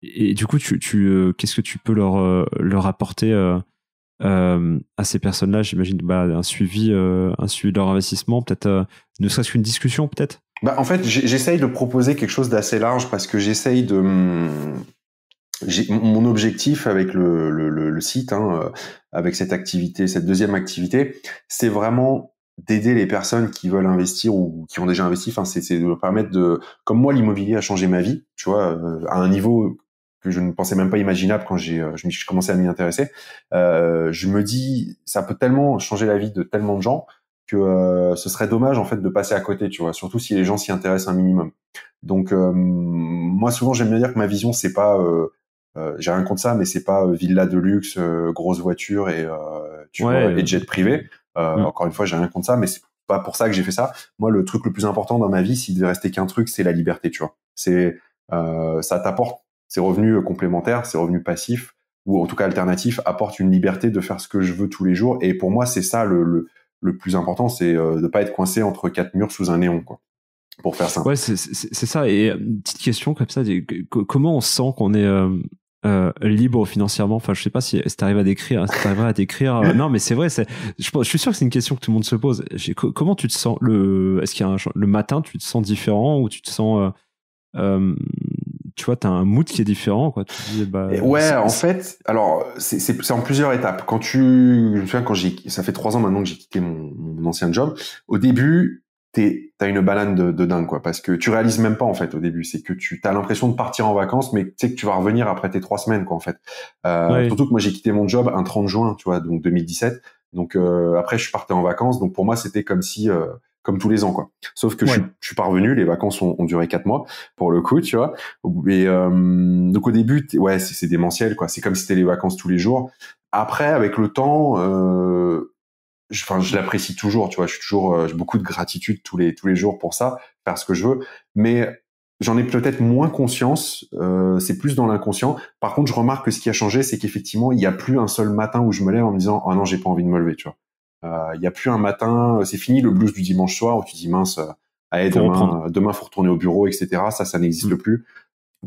Et du coup, tu, tu qu'est-ce que tu peux leur leur apporter à ces personnes-là J'imagine bah, un suivi, un suivi de leur investissement, peut-être ne serait-ce qu'une discussion, peut-être. Bah, en fait, j'essaye de proposer quelque chose d'assez large parce que j'essaye de hum, mon objectif avec le, site, hein, euh, avec cette activité, cette deuxième activité, c'est vraiment d'aider les personnes qui veulent investir ou qui ont déjà investi. Enfin, c'est de leur permettre de, comme moi, l'immobilier a changé ma vie, tu vois, euh, à un niveau que je ne pensais même pas imaginable quand j'ai euh, je, commençais à m'y intéresser. je me dis, ça peut tellement changer la vie de tellement de gens que ce serait dommage en fait de passer à côté, tu vois, surtout si les gens s'y intéressent un minimum. Donc moi souvent j'aime bien dire que ma vision c'est pas euh, j'ai rien contre ça, mais c'est pas euh, villa de luxe, euh, grosse voiture et, tu vois, jet privé. Encore une fois, j'ai rien contre ça, mais c'est pas pour ça que j'ai fait ça. Moi, le truc le plus important dans ma vie, s'il devait rester qu'un truc, c'est la liberté, tu vois. C'est ça t'apporte ces revenus complémentaires, ces revenus passifs ou en tout cas alternatifs apporte une liberté de faire ce que je veux tous les jours. Et pour moi, c'est ça le, le, le, plus important, c'est euh, de pas être coincé entre quatre murs sous un néon, quoi. Pour faire ça. Ouais, c'est ça. Et une petite question comme ça, comment on sent qu'on est euh, libre financièrement. Enfin, je sais pas si, tu t'arrives à décrire, si à décrire. Euh, <laughs> non, mais c'est vrai. C'est, je, suis sûr que c'est une question que tout le monde se pose. Comment tu te sens le Est-ce qu'il y a un, le matin, tu te sens différent ou tu te sens euh, tu vois, t'as un mood qui est différent, quoi. Bah, ouais, en fait, alors c'est en plusieurs étapes. Quand tu, je me souviens quand j'ai, ça fait trois ans maintenant que j'ai quitté mon, mon, ancien job. Au début, t'as une banane de, de, dingue quoi parce que tu réalises même pas en fait au début c'est que tu as l'impression de partir en vacances mais tu sais que tu vas revenir après tes trois semaines quoi en fait euh, surtout que moi j'ai quitté mon job un 30 juin tu vois donc 2017 donc euh, après je suis parti en vacances donc pour moi c'était comme si euh, comme tous les ans quoi sauf que je, suis parvenu. les vacances ont, duré quatre mois pour le coup tu vois et euh, donc au début ouais c'est démentiel quoi c'est comme si c'était les vacances tous les jours après avec le temps euh, je, enfin, je l'apprécie toujours, tu vois, je suis toujours, euh, j'ai beaucoup de gratitude tous les tous les jours pour ça, faire ce que je veux, mais j'en ai peut-être moins conscience, euh, c'est plus dans l'inconscient. Par contre, je remarque que ce qui a changé, c'est qu'effectivement, il n'y a plus un seul matin où je me lève en me disant, ah non, j'ai pas envie de me lever, tu vois. Euh, il n'y a plus un matin, euh, c'est fini le blues du dimanche soir où tu dis mince, euh, allez, demain, demain, faut retourner au bureau, etc. Ça, ça n'existe mmh. plus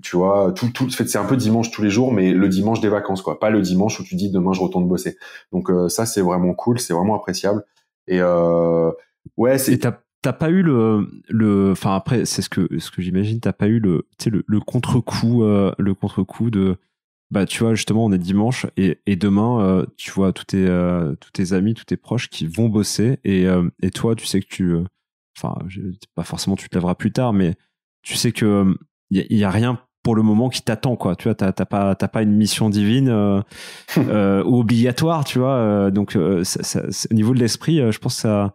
tu vois, tout, tout, fait, c'est un peu dimanche tous les jours, mais le dimanche des vacances, quoi. Pas le dimanche où tu dis demain je retourne bosser. Donc euh, ça, c'est vraiment cool, c'est vraiment appréciable. Et euh, ouais, c'est. t'as, pas eu le, le, enfin après, c'est ce que, ce que j'imagine, t'as pas eu le, tu le, le contre-coup, euh, le contre-coup de, bah tu vois justement on est dimanche et, et demain euh, tu vois tous tes tous tes amis tous tes proches qui vont bosser et, et toi tu sais que tu enfin pas forcément tu te lèveras plus tard mais tu sais que il y, a rien pour le moment qui t'attend quoi tu vois t'as pas pas une mission divine euh, <laughs> euh obligatoire tu vois euh, donc euh, au niveau de l'esprit je pense que ça,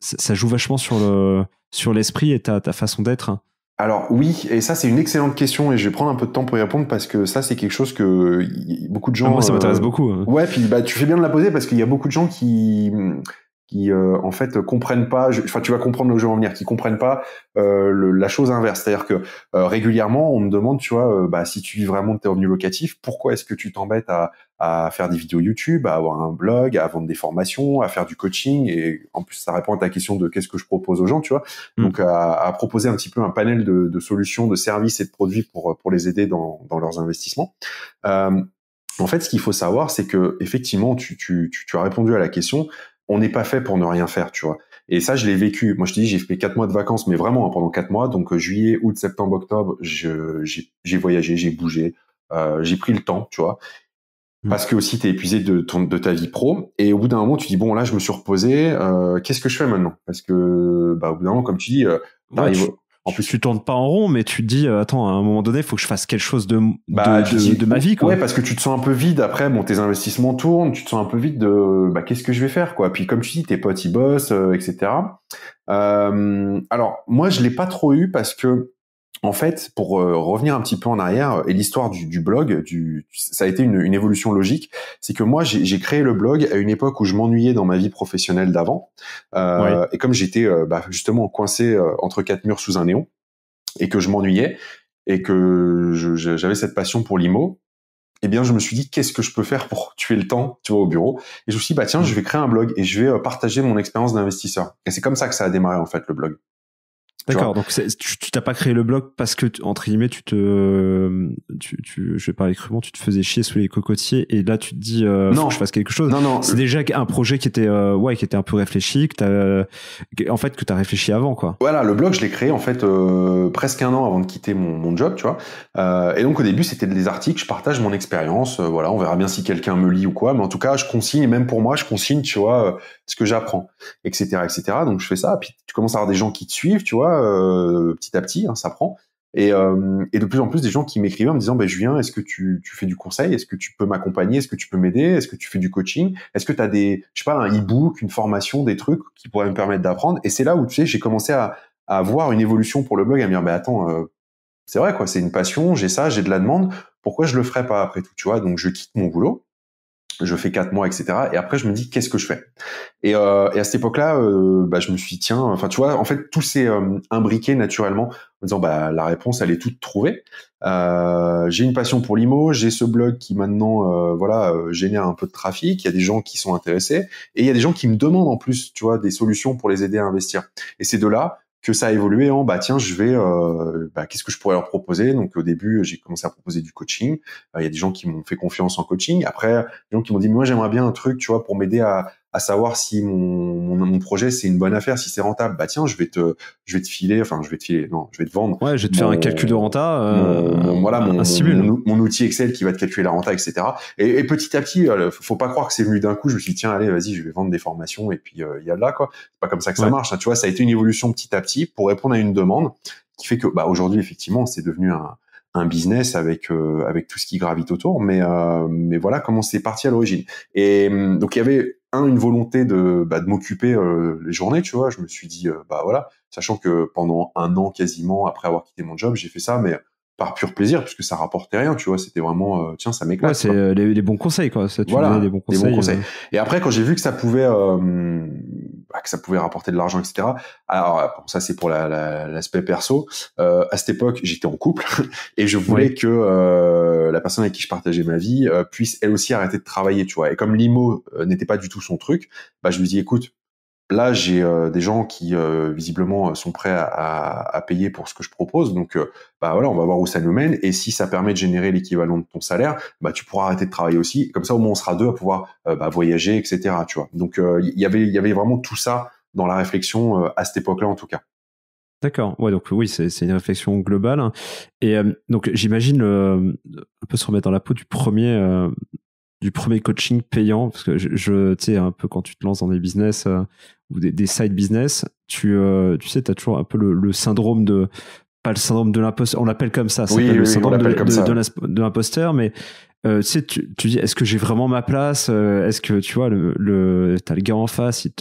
ça joue vachement sur le sur l'esprit et ta ta façon d'être alors oui, et ça c'est une excellente question et je vais prendre un peu de temps pour y répondre parce que ça c'est quelque chose que beaucoup de ah, gens. moi ça m'intéresse beaucoup. Hein. Ouais, puis bah tu fais bien de la poser parce qu'il y a beaucoup de gens qui qui euh, en fait comprennent pas. Enfin, tu vas comprendre le jeu en venir, qui comprennent pas euh, la chose inverse. C'est-à-dire que euh, régulièrement, on me demande, tu vois, euh, bah, si tu vis vraiment de tes revenus locatifs, pourquoi est-ce que tu t'embêtes à, à faire des vidéos YouTube, à avoir un blog, à vendre des formations, à faire du coaching et en plus ça répond à ta question de qu'est-ce que je propose aux gens, tu vois. Mm. Donc à, à, proposer un petit peu un panel de, de, solutions, de services et de produits pour pour les aider dans, dans leurs investissements. en fait, ce qu'il faut savoir, c'est que effectivement, tu, tu, tu as répondu à la question on n'est pas fait pour ne rien faire, tu vois. Et ça, je l'ai vécu. Moi, je te dis, j'ai fait quatre mois de vacances, mais vraiment hein, pendant quatre mois. Donc euh, juillet, août, septembre, octobre, j'ai voyagé, j'ai bougé, euh, j'ai pris le temps, tu vois. Mmh. Parce que aussi, t'es épuisé de, de ta vie pro. Et au bout d'un moment, tu dis bon, là, je me suis reposé. Euh, qu'est-ce que je fais maintenant Parce que, bah, au bout d'un moment, comme tu dis, euh, en plus, tu tournes pas en rond, mais tu te dis, euh, attends, à un moment donné, faut que je fasse quelque chose de, bah, de, ma vie. Quoi. Ouais, parce que tu te sens un peu vide après, bon, tes investissements tournent, tu te sens un peu vide de bah, qu'est-ce que je vais faire, quoi. Puis comme tu dis, tes potes, ils bossent, euh, etc. Euh, alors, moi, je l'ai pas trop eu parce que en fait, pour euh, revenir un petit peu en arrière et l'histoire du, blog, du, ça a été une, évolution logique. C'est que moi, j'ai créé le blog à une époque où je m'ennuyais dans ma vie professionnelle d'avant, euh, et comme j'étais euh, bah, justement coincé entre quatre murs sous un néon et que je m'ennuyais et que j'avais cette passion pour l'IMO, eh bien, je me suis dit, qu'est-ce que je peux faire pour tuer le temps, tu vois, au bureau? Et je me suis dit, bah, tiens, mmh. je vais créer un blog et je vais partager mon expérience d'investisseur. Et c'est comme ça que ça a démarré, en fait, le blog. D'accord. Donc tu t'as pas créé le blog parce que entre guillemets tu te, euh, tu, je vais parler crûment, tu te faisais chier sous les cocotiers et là tu te dis euh, non, je fasse quelque chose. Non non. C'est déjà un projet qui était euh, ouais qui était un peu réfléchi, que t'as en fait que t'as réfléchi avant quoi. Voilà, le blog je l'ai créé en fait presque un an avant de quitter mon, mon job, tu vois. et donc au début c'était des articles, je partage mon expérience, voilà, on verra bien si quelqu'un me lit ou quoi, mais en tout cas je consigne, et même pour moi je consigne, tu vois, ce que j'apprends, etc., etc. Donc je fais ça, puis tu commences à avoir des gens qui te suivent, tu vois euh, petit à petit, hein, ça prend. Euh, et, de plus en plus des gens qui m'écrivaient en me disant ben bah, je Julien, est-ce que tu, fais du conseil Est-ce que tu peux m'accompagner Est-ce que tu peux m'aider Est-ce que tu fais du coaching Est-ce que tu as des, je sais pas, un e une formation, des trucs qui pourraient me permettre d'apprendre Et c'est là où tu sais, j'ai commencé à, à avoir une évolution pour le blog, à me dire ben attends, euh, c'est vrai quoi, c'est une passion, j'ai ça, j'ai de la demande, pourquoi je le ferais pas après tout Tu vois, donc je quitte mon boulot je fais quatre mois, etc. Et après, je me dis qu'est-ce que je fais. Euh, et, à cette époque-là, euh, bah, je me suis tiens, enfin, tu vois, en fait, tout s'est euh, imbriqué naturellement en disant, bah, la réponse, elle est toute trouvée. j'ai une passion pour l'IMO, j'ai ce blog qui maintenant, voilà, génère un peu de trafic. Il y a des gens qui sont intéressés et il y a des gens qui me demandent en plus, tu vois, des solutions pour les aider à investir. Et c'est de là que ça a évolué en bah tiens je vais euh, bah, qu'est-ce que je pourrais leur proposer donc au début j'ai commencé à proposer du coaching euh, il y a des gens qui m'ont fait confiance en coaching après des gens qui m'ont dit moi j'aimerais bien un truc tu vois pour m'aider à, à savoir si mon, mon, mon projet c'est une bonne affaire, si c'est rentable. Bah tiens, je vais te, je vais te filer, enfin je vais te filer, non, je vais te vendre. Ouais, je vais te faire un calcul de renta. Euh, mon, voilà, mon, outil Excel qui va te calculer la renta, etc. Et, petit à petit, euh, faut pas croire que c'est venu d'un coup. Je me suis dit tiens, allez, vas-y, je vais vendre des formations et puis euh, il y a là quoi. C'est pas comme ça que ça marche. Hein. tu vois, ça a été une évolution petit à petit pour répondre à une demande qui fait que bah aujourd'hui effectivement c'est devenu un un business avec euh, avec tout ce qui gravite autour mais mais voilà comment c'est parti à l'origine et hum, donc il y avait un une volonté de, bah, de m'occuper euh, les journées, tu vois. Je me suis dit euh, bah voilà, sachant que pendant un an quasiment après avoir quitté mon job, j'ai fait ça, mais par pur plaisir puisque ça rapportait rien, tu vois. C'était vraiment euh, tiens ça m'éclate. Ouais, c'est les, bons conseils quoi. Ça, tu vois. bons conseils. Et après quand j'ai vu que ça pouvait bah, que ça pouvait rapporter de l'argent, etc. Alors euh, ça c'est pour l'aspect la, perso. Euh, à cette époque, j'étais en couple <laughs> et je voulais que euh, la personne avec qui je partageais ma vie puisse elle aussi arrêter de travailler, tu vois. Et comme l'IMO n'était pas du tout son truc, bah je lui dis écoute, Là, j'ai euh, des gens qui euh, visiblement euh, sont prêts à, payer pour ce que je propose. Donc, bah voilà, on va voir où ça nous mène. Et si ça permet de générer l'équivalent de ton salaire, bah tu pourras arrêter de travailler aussi. Comme ça, au moins, on sera deux à pouvoir bah, voyager, etc. Tu vois. Donc, il y avait, il y avait vraiment tout ça dans la réflexion à cette époque-là, en tout cas. D'accord. Ouais, donc oui, c'est une réflexion globale. Hein. Et donc j'imagine euh, un se remettre dans la peau du premier du premier coaching payant parce que je, je tu sais un peu quand tu te lances dans des business euh, ou des, side business tu euh, tu sais t'as toujours un peu le, syndrome de pas le syndrome de l'imposteur on l'appelle comme ça c'est le syndrome de, l'imposteur mais euh, tu sais tu, dis est-ce que j'ai vraiment ma place est-ce que tu vois le, t'as le gars en face il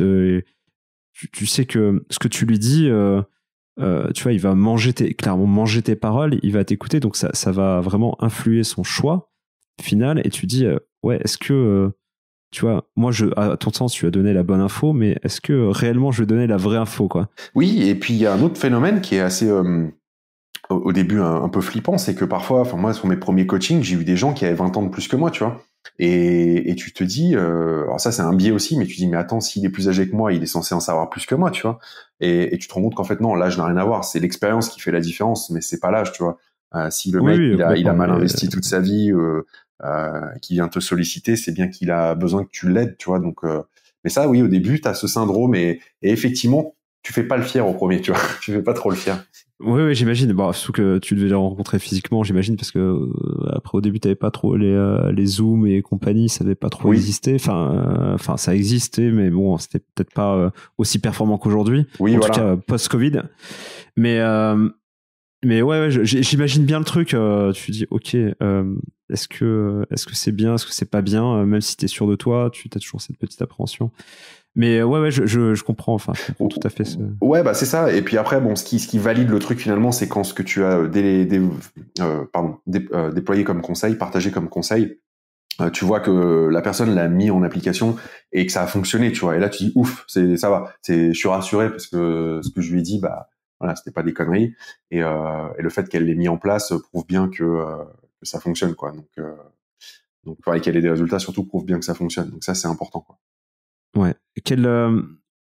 tu, sais que ce que tu lui dis tu vois il va manger tes clairement manger tes paroles il va t'écouter donc ça ça va vraiment influer son choix final et tu dis euh, ouais est-ce que euh, tu vois moi je à ton sens tu as donné la bonne info mais est-ce que euh, réellement je vais donner la vraie info quoi oui et puis il y a un autre phénomène qui est assez au, début un, peu flippant c'est que parfois enfin moi sur mes premiers coachings j'ai eu des gens qui avaient 20 ans de plus que moi tu vois et, tu te dis alors ça c'est un biais aussi mais tu dis mais attends s'il est plus âgé que moi il est censé en savoir plus que moi tu vois et, tu te rends compte qu'en fait non l'âge n'a rien à voir c'est l'expérience qui fait la différence mais c'est pas l'âge tu vois si le mec il, a, mal investi toute sa vie, euh, qui vient te solliciter, c'est bien qu'il a besoin que tu l'aides, tu vois. Donc, euh, mais ça, oui, au début, tu as ce syndrome et, et effectivement, tu fais pas le fier au premier, tu vois. <laughs> tu fais pas trop le fier. Oui, oui j'imagine. Bon, bah, surtout que tu devais le rencontrer physiquement, j'imagine, parce que euh, après au début, t'avais pas trop les les zooms et compagnie, ça n'avait pas trop existé. Enfin, enfin, ça existait, mais bon, c'était peut-être pas aussi performant qu'aujourd'hui. Oui, en tout cas post Covid. Mais mais ouais, j'imagine bien le truc. Euh, tu dis, ok, euh, est-ce que est-ce que c'est bien, est-ce que c'est pas bien, euh, même si t'es sûr de toi, tu as toujours cette petite appréhension. Mais ouais, ouais, je, comprends, enfin, tout à fait. Ouais, bah c'est ça. Et puis après, bon, ce qui, ce qui valide le truc finalement, c'est quand ce que tu as déployé comme conseil, partagé comme conseil, tu vois que la personne l'a mis en application et que ça a fonctionné, tu vois. Et là, tu dis ouf, c'est ça va, je suis rassuré parce que ce que je lui ai dit, bah voilà, c'était pas des conneries. Et, euh, et le fait qu'elle l'ait mis en place prouve bien que, euh, que ça fonctionne, quoi. Donc, euh, donc, et qu'elle ait des résultats surtout prouve bien que ça fonctionne. Donc ça, c'est important, quoi. Ouais. Quelle euh,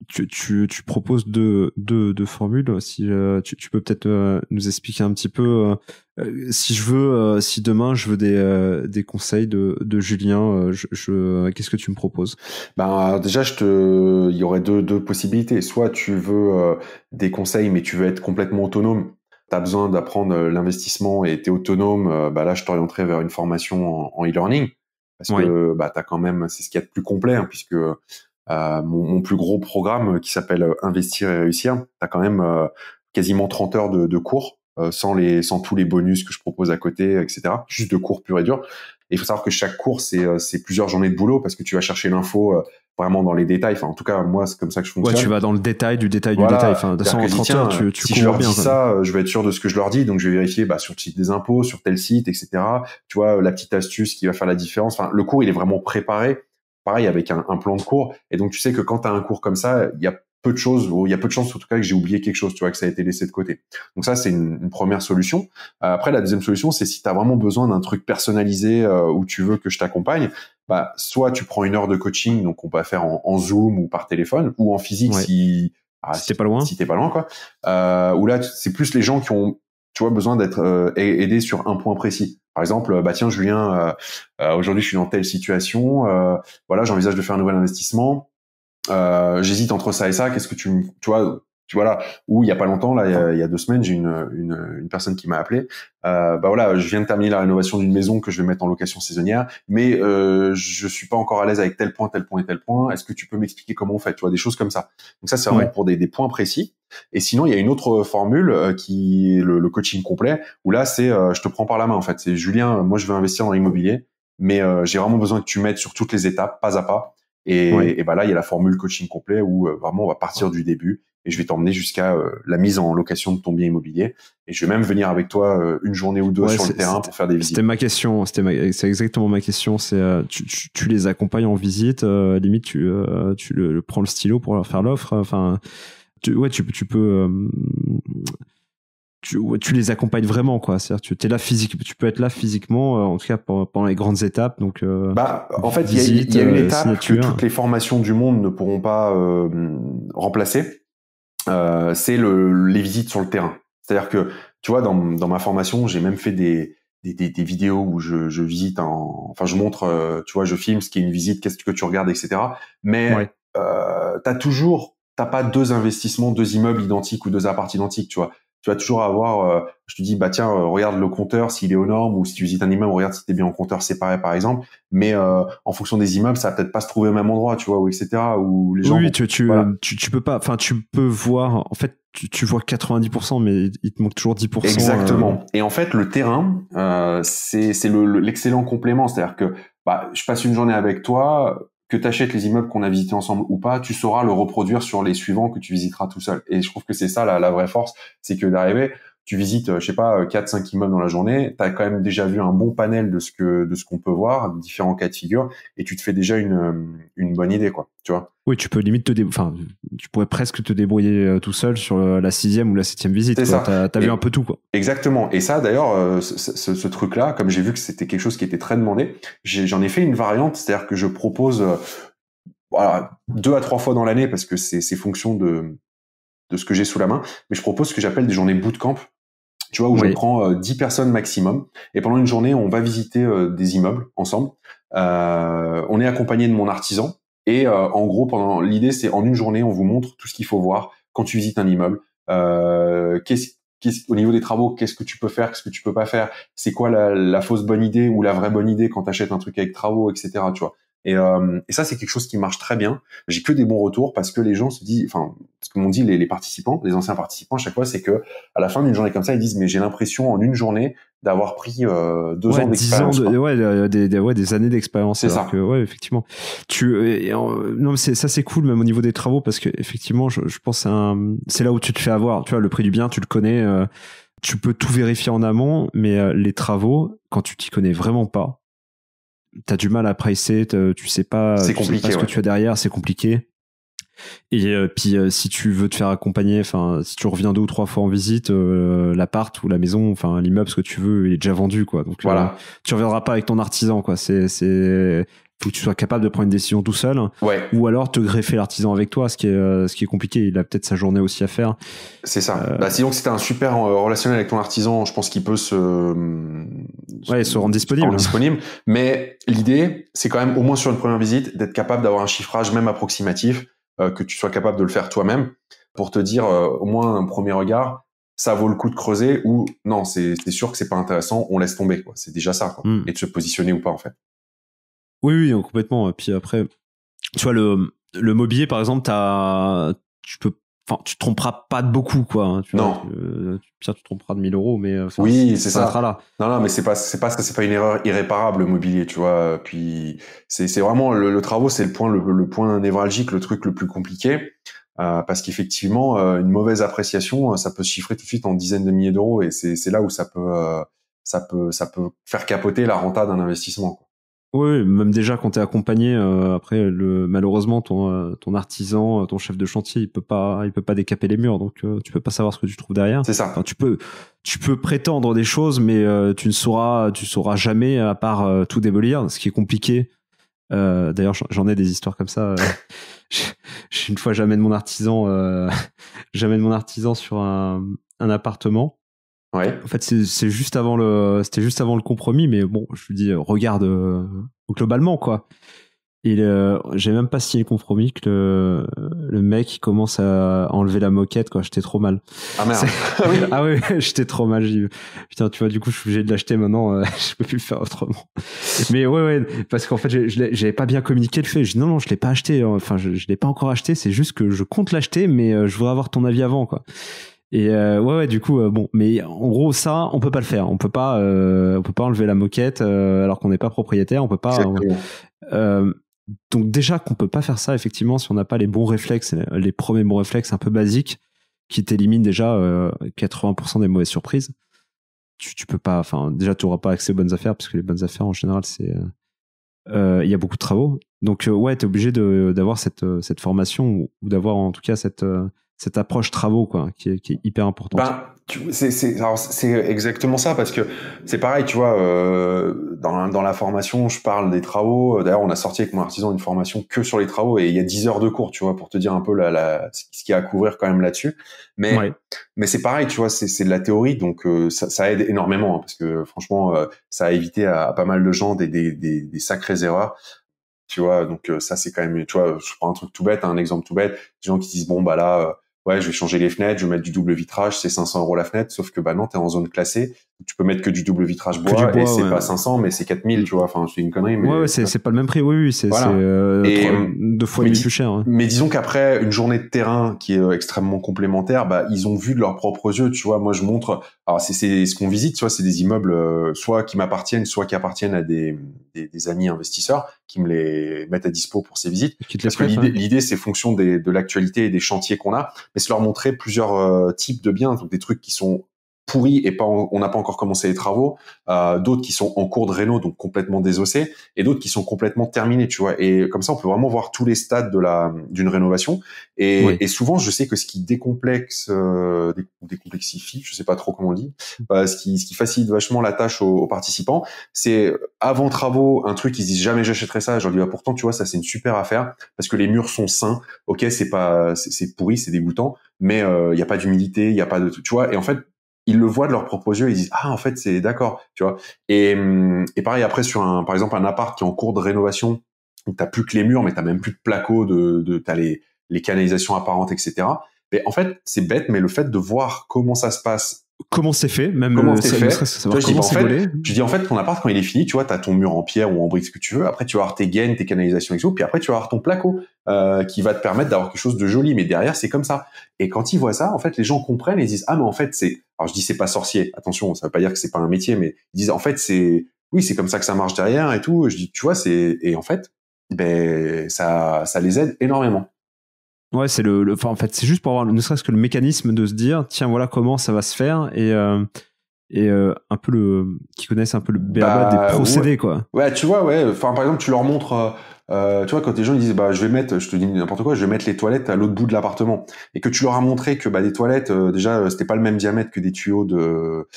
tu, tu, tu, proposes deux, deux, formules. Si euh, tu, tu, peux peut-être euh, nous expliquer un petit peu euh, si je veux, si demain je veux des, des conseils de, de Julien, je, qu'est-ce que tu me proposes Ben déjà, je te, il y aurait deux, deux possibilités. Soit tu veux des conseils, mais tu veux être complètement autonome. Tu as besoin d'apprendre l'investissement et tu autonome. Bah là, je t'orienterai vers une formation en, e-learning parce que bah, as quand même, c'est ce qu'il y a de plus complet, hein, puisque euh, mon, plus gros programme euh, qui s'appelle euh, Investir et réussir, tu as quand même quasiment 30 heures de, cours sans les sans tous les bonus que je propose à côté, etc. Juste de cours pur et dur. Et il faut savoir que chaque cours c'est plusieurs journées de boulot parce que tu vas chercher l'info vraiment dans les détails. Enfin, en tout cas, moi, c'est comme ça que je fonctionne. Ouais, tu vas dans le détail du détail du détail. Enfin, heures, tu, tu si je leur dis bien, ça, je vais être sûr de ce que je leur dis. Donc, je vais vérifier bah, sur le site des impôts, sur tel site, etc. Tu vois, la petite astuce qui va faire la différence. Enfin, le cours, il est vraiment préparé pareil, avec un, plan de cours. Et donc, tu sais que quand tu as un cours comme ça, il y a peu de choses, il y a peu de chances en tout cas que j'ai oublié quelque chose, tu vois, que ça a été laissé de côté. Donc ça, c'est une, première solution. Euh, après, la deuxième solution, c'est si tu as vraiment besoin d'un truc personnalisé euh, où tu veux que je t'accompagne, bah, soit tu prends une heure de coaching, donc on peut faire en, Zoom ou par téléphone, ou en physique si... c'est ah, si pas loin. Si t'es pas loin, quoi. Euh, ou là, c'est plus les gens qui ont tu vois, besoin d'être aidés sur un point précis. Par exemple, euh, bah tiens Julien, euh, euh, aujourd'hui je suis dans telle situation, voilà j'envisage de faire un nouvel investissement, j'hésite entre ça et ça. Qu'est-ce que tu, tu vois, tu vois là où il y a pas longtemps là il y a, deux semaines j'ai une, une, une personne qui m'a appelé bah voilà je viens de terminer la rénovation d'une maison que je vais mettre en location saisonnière mais euh, je suis pas encore à l'aise avec tel point tel point et tel point est-ce que tu peux m'expliquer comment on fait tu vois des choses comme ça donc ça c'est vrai pour des, des points précis et sinon, il y a une autre formule euh, qui est le, coaching complet, où là, c'est euh, je te prends par la main en fait. C'est Julien, euh, moi je veux investir dans l'immobilier, mais j'ai vraiment besoin que tu m'aides sur toutes les étapes, pas à pas. Et, et bah là, il y a la formule coaching complet où vraiment on va partir du début et je vais t'emmener jusqu'à la mise en location de ton bien immobilier. Et je vais même venir avec toi une journée ou deux sur le terrain pour faire des visites. C'était ma question. C'était c'est exactement ma question. C'est tu, tu, les accompagnes en visite. limite, tu, tu le, le, prends le stylo pour leur faire l'offre. Enfin, tu, ouais, tu, peux. Euh, tu, ouais, tu, les accompagnes vraiment, quoi. C'est-à-dire, tu es là physique, tu peux être là physiquement, euh, en tout cas pendant les grandes étapes. Donc, euh, bah, en fait, il y, a une étape que toutes les formations du monde ne pourront pas remplacer. c'est le, les visites sur le terrain. C'est-à-dire que, tu vois, dans, dans ma formation, j'ai même fait des, des, vidéos où je, visite, en, enfin je montre, tu vois, je filme ce qui est une visite, qu'est-ce que tu regardes, etc. Mais tu as toujours t'as pas deux investissements, deux immeubles identiques ou deux appartements identiques, tu vois. Tu vas toujours avoir, euh, je te dis, bah tiens, euh, regarde le compteur s'il est aux normes ou si tu visites un immeuble, regarde si t'es bien en compteur séparé par exemple. Mais euh, en fonction des immeubles, ça va peut-être pas se trouver au même endroit, tu vois, ou etc. Ou les gens. Oui, tu, tu, tu, peux pas, enfin tu peux voir. En fait, tu, vois 90%, mais il te manque toujours 10%. Exactement. Et en fait, le terrain, c'est c'est l'excellent le, complément, c'est-à-dire que bah, je passe une journée avec toi, que tu achètes les immeubles qu'on a visités ensemble ou pas, tu sauras le reproduire sur les suivants que tu visiteras tout seul. Et je trouve que c'est ça la, la vraie force, c'est que d'arriver, tu visites, euh, je sais pas, 4 euh, cinq immeubles dans la journée, tu as quand même déjà vu un bon panel de ce que de ce qu'on peut voir, différents cas de figure, et tu te fais déjà une, euh, une bonne idée, quoi. Tu vois Oui, tu peux limite te enfin, tu pourrais presque te débrouiller tout seul sur la sixième ou la septième visite. Tu as, vu un peu tout, quoi. Exactement. Et ça, d'ailleurs, ce, truc-là, comme j'ai vu que c'était quelque chose qui était très demandé, j'en ai, fait une variante, c'est-à-dire que je propose voilà, deux à trois fois dans l'année parce que c'est fonction de de ce que j'ai sous la main, mais je propose ce que j'appelle des journées bootcamp, tu vois, où je prends 10 euh, personnes maximum. Et pendant une journée, on va visiter euh, des immeubles ensemble. Euh, on est accompagné de mon artisan. Et en gros, pendant l'idée, c'est en une journée, on vous montre tout ce qu'il faut voir quand tu visites un immeuble. qu'est-ce au niveau des travaux, qu'est-ce que tu peux faire, qu'est-ce que tu peux pas faire, c'est quoi la, fausse bonne idée ou la vraie bonne idée quand tu achètes un truc avec travaux, etc. Tu vois. Et, euh, et, ça, c'est quelque chose qui marche très bien. J'ai que des bons retours parce que les gens se disent, enfin, ce que m'ont dit les, les, participants, les anciens participants, à chaque fois, c'est que à la fin d'une journée comme ça, ils disent, mais j'ai l'impression en une journée d'avoir pris euh, deux ans d'expérience. ouais, euh, des, ouais, des années d'expérience. C'est ça. ouais, effectivement. Tu, euh, non, mais ça, c'est cool, même au niveau des travaux, parce que effectivement, je, je pense, c'est là où tu te fais avoir. Tu vois, le prix du bien, tu le connais. Euh, tu peux tout vérifier en amont, mais les travaux, quand tu t'y connais vraiment pas, T'as du mal à pricer, tu sais tu sais pas ce que tu as derrière, c'est compliqué. Et euh, puis euh, si tu veux te faire accompagner, enfin si tu reviens deux ou trois fois en visite, euh, l'appart ou la maison, enfin l'immeuble, ce que tu veux, il est déjà vendu quoi. Donc tu reviendras pas avec ton artisan quoi. C'est c'est faut que tu sois capable de prendre une décision tout seul, ou alors te greffer l'artisan avec toi, ce qui est ce qui est compliqué. Il a peut-être sa journée aussi à faire. C'est ça. Bah, sinon, si t'as un super relationnel avec ton artisan, je pense qu'il peut se ouais se, rendre disponible. Se rendre disponible. Mais l'idée, c'est quand même au moins sur une première visite d'être capable d'avoir un chiffrage même approximatif euh, que tu sois capable de le faire toi-même pour te dire euh, au moins un premier regard, ça vaut le coup de creuser ou non, c'est sûr que c'est pas intéressant, on laisse tomber. quoi C'est déjà ça. Hmm. Et de se positionner ou pas en fait. Oui, oui, complètement. puis après, tu vois, le, le mobilier, par exemple, as, tu peux enfin tu te tromperas pas de beaucoup quoi hein, non ça euh, tu te tromperas de 1000 euros mais euh, oui c'est ça, là non non mais c'est pas c'est pas c'est pas une erreur irréparable le mobilier tu vois puis c'est c'est vraiment le, le travaux c'est le point le, point névralgique le truc le plus compliqué euh, parce qu'effectivement une mauvaise appréciation ça peut se chiffrer tout de suite en dizaines de milliers d'euros et c'est c'est là où ça peut ça peut ça peut faire capoter la renta d'un investissement quoi. Oui, même déjà quand t'es accompagné, euh, après le, malheureusement ton, euh, artisan, euh, ton chef de chantier, il peut pas, il peut pas décaper les murs, donc tu peux pas savoir ce que tu trouves derrière. C'est ça. tu peux, tu peux prétendre des choses, mais tu ne sauras, tu sauras jamais à part tout démolir, ce qui est compliqué. D'ailleurs, j'en ai des histoires comme ça. <laughs> une fois, j'amène mon artisan, <laughs> j'amène mon artisan sur un appartement Ouais. En fait, c'est juste avant le, c'était juste avant le compromis, mais bon, je lui dis, regarde euh, globalement quoi. Et j'ai même pas signé le compromis que le, mec commence à enlever la moquette quoi. J'étais trop mal. Ah merde. <laughs> Ah oui. ah oui, <laughs> j'étais trop mal. Putain, tu vois, du coup, je suis obligé de l'acheter maintenant. Euh, <laughs> je peux plus le faire autrement. mais ouais, ouais, parce qu'en fait, j'avais pas bien communiqué le fait. Je non, non, je l'ai pas acheté. Hein. Enfin, je, je l'ai pas encore acheté. C'est juste que je compte l'acheter, mais euh, je voudrais avoir ton avis avant quoi. Et euh, ouais, ouais, du coup, euh, bon, mais en gros, ça, on peut pas le faire. On peut pas, euh, on peut pas enlever la moquette alors qu'on n'est pas propriétaire. On peut pas. donc déjà qu'on peut pas faire ça, effectivement, si on n'a pas les bons réflexes, les premiers bons réflexes un peu basiques qui t'éliminent déjà 80% des mauvaises surprises. Tu, tu peux pas, enfin, déjà, tu auras pas accès aux bonnes affaires parce que les bonnes affaires en général, c'est il y a beaucoup de travaux. Donc ouais, tu es obligé d'avoir cette, cette formation ou, d'avoir en tout cas cette cette approche travaux quoi, qui, est, hyper importante. Ben, c'est exactement ça parce que c'est pareil, tu vois, euh, dans, dans, la formation, je parle des travaux. Euh, d'ailleurs, on a sorti avec mon artisan une formation que sur les travaux et il y a 10 heures de cours, tu vois, pour te dire un peu la, la ce qu'il y a à couvrir quand même là-dessus. Mais mais c'est pareil, tu vois, c'est de la théorie, donc euh, ça, aide énormément hein, parce que franchement, ça a évité à, pas mal de gens des, des, des, sacrées erreurs tu vois donc ça c'est quand même tu vois je prends un truc tout bête hein, un exemple tout bête des gens qui disent bon bah là ouais, je vais changer les fenêtres, je vais mettre du double vitrage, c'est 500 euros la fenêtre, sauf que bah non, t'es en zone classée, tu peux mettre que du double vitrage bois, et c'est pas 500 mais c'est 4000 tu vois enfin c'est une connerie mais ouais, c'est pas le même prix oui, oui c'est euh, deux fois plus cher mais disons qu'après une journée de terrain qui est euh, extrêmement complémentaire bah ils ont vu de leurs propres yeux tu vois moi je montre alors c'est ce qu'on visite soit c'est des immeubles euh, soit qui m'appartiennent soit qui appartiennent à des, des, amis investisseurs qui me les mettent à dispo pour ces visites parce que l'idée c'est fonction des, de l'actualité et des chantiers qu'on a mais se leur montrer plusieurs types de biens donc des trucs qui sont pourri et pas on n'a pas encore commencé les travaux, euh, d'autres qui sont en cours de réno donc complètement désossés et d'autres qui sont complètement terminés, tu vois. Et comme ça, on peut vraiment voir tous les stades de la d'une rénovation. Et, souvent, je sais que ce qui décomplexe, euh, décomplexifie, je sais pas trop comment on dit, bah, ce qui ce qui facilite vachement la tâche aux, participants, c'est avant travaux un truc ils disent jamais j'achèterai ça. Je leur dis bah, pourtant tu vois ça c'est une super affaire parce que les murs sont sains. Ok c'est pas c'est pourri c'est dégoûtant mais il euh, n'y a pas d'humidité, il n'y a pas de tu vois. Et en fait, ils le voient de leurs propres yeux, ils disent ah en fait c'est d'accord, tu vois. Hum, et, pareil après sur un par exemple un appart qui est en cours de rénovation, où t'as plus que les murs, mais tu n'as même plus de placo, de, de les les canalisations apparentes, etc. Mais en fait c'est bête, mais le fait de voir comment ça se passe comment c'est fait, même comment euh, c'est fait. je, dis, en fait, je dis en fait, ton appart quand il est fini, tu vois, tu as ton mur en pierre ou en brique, ce que tu veux. Après, tu vas avoir tes gaines, tes canalisations et tout. Puis après, tu vas avoir ton placo euh, qui va te permettre d'avoir quelque chose de joli. Mais derrière, c'est comme ça. Et quand ils voient ça, en fait, les gens comprennent et ils disent ah mais en fait c'est. Alors je dis c'est pas sorcier. Attention, ça veut pas dire que c'est pas un métier, mais ils disent en fait c'est oui c'est comme ça que ça marche derrière et tout. Je dis tu vois c'est et en fait ben ça ça les aide énormément. Ouais, c'est le, enfin, en fait, c'est juste pour avoir ne serait-ce que le mécanisme de se dire, tiens, voilà comment ça va se faire et euh, et euh, un peu le qui connaissent un peu le bah, des procédés quoi. Ouais, tu vois, ouais. Enfin, par exemple, tu leur montres, euh, euh, tu vois, quand les gens ils disent, bah, je vais mettre, je te dis n'importe quoi, je vais mettre les toilettes à l'autre bout de l'appartement, et que tu leur as montré que bah des toilettes, euh, déjà, euh, c'était pas le même diamètre que des tuyaux de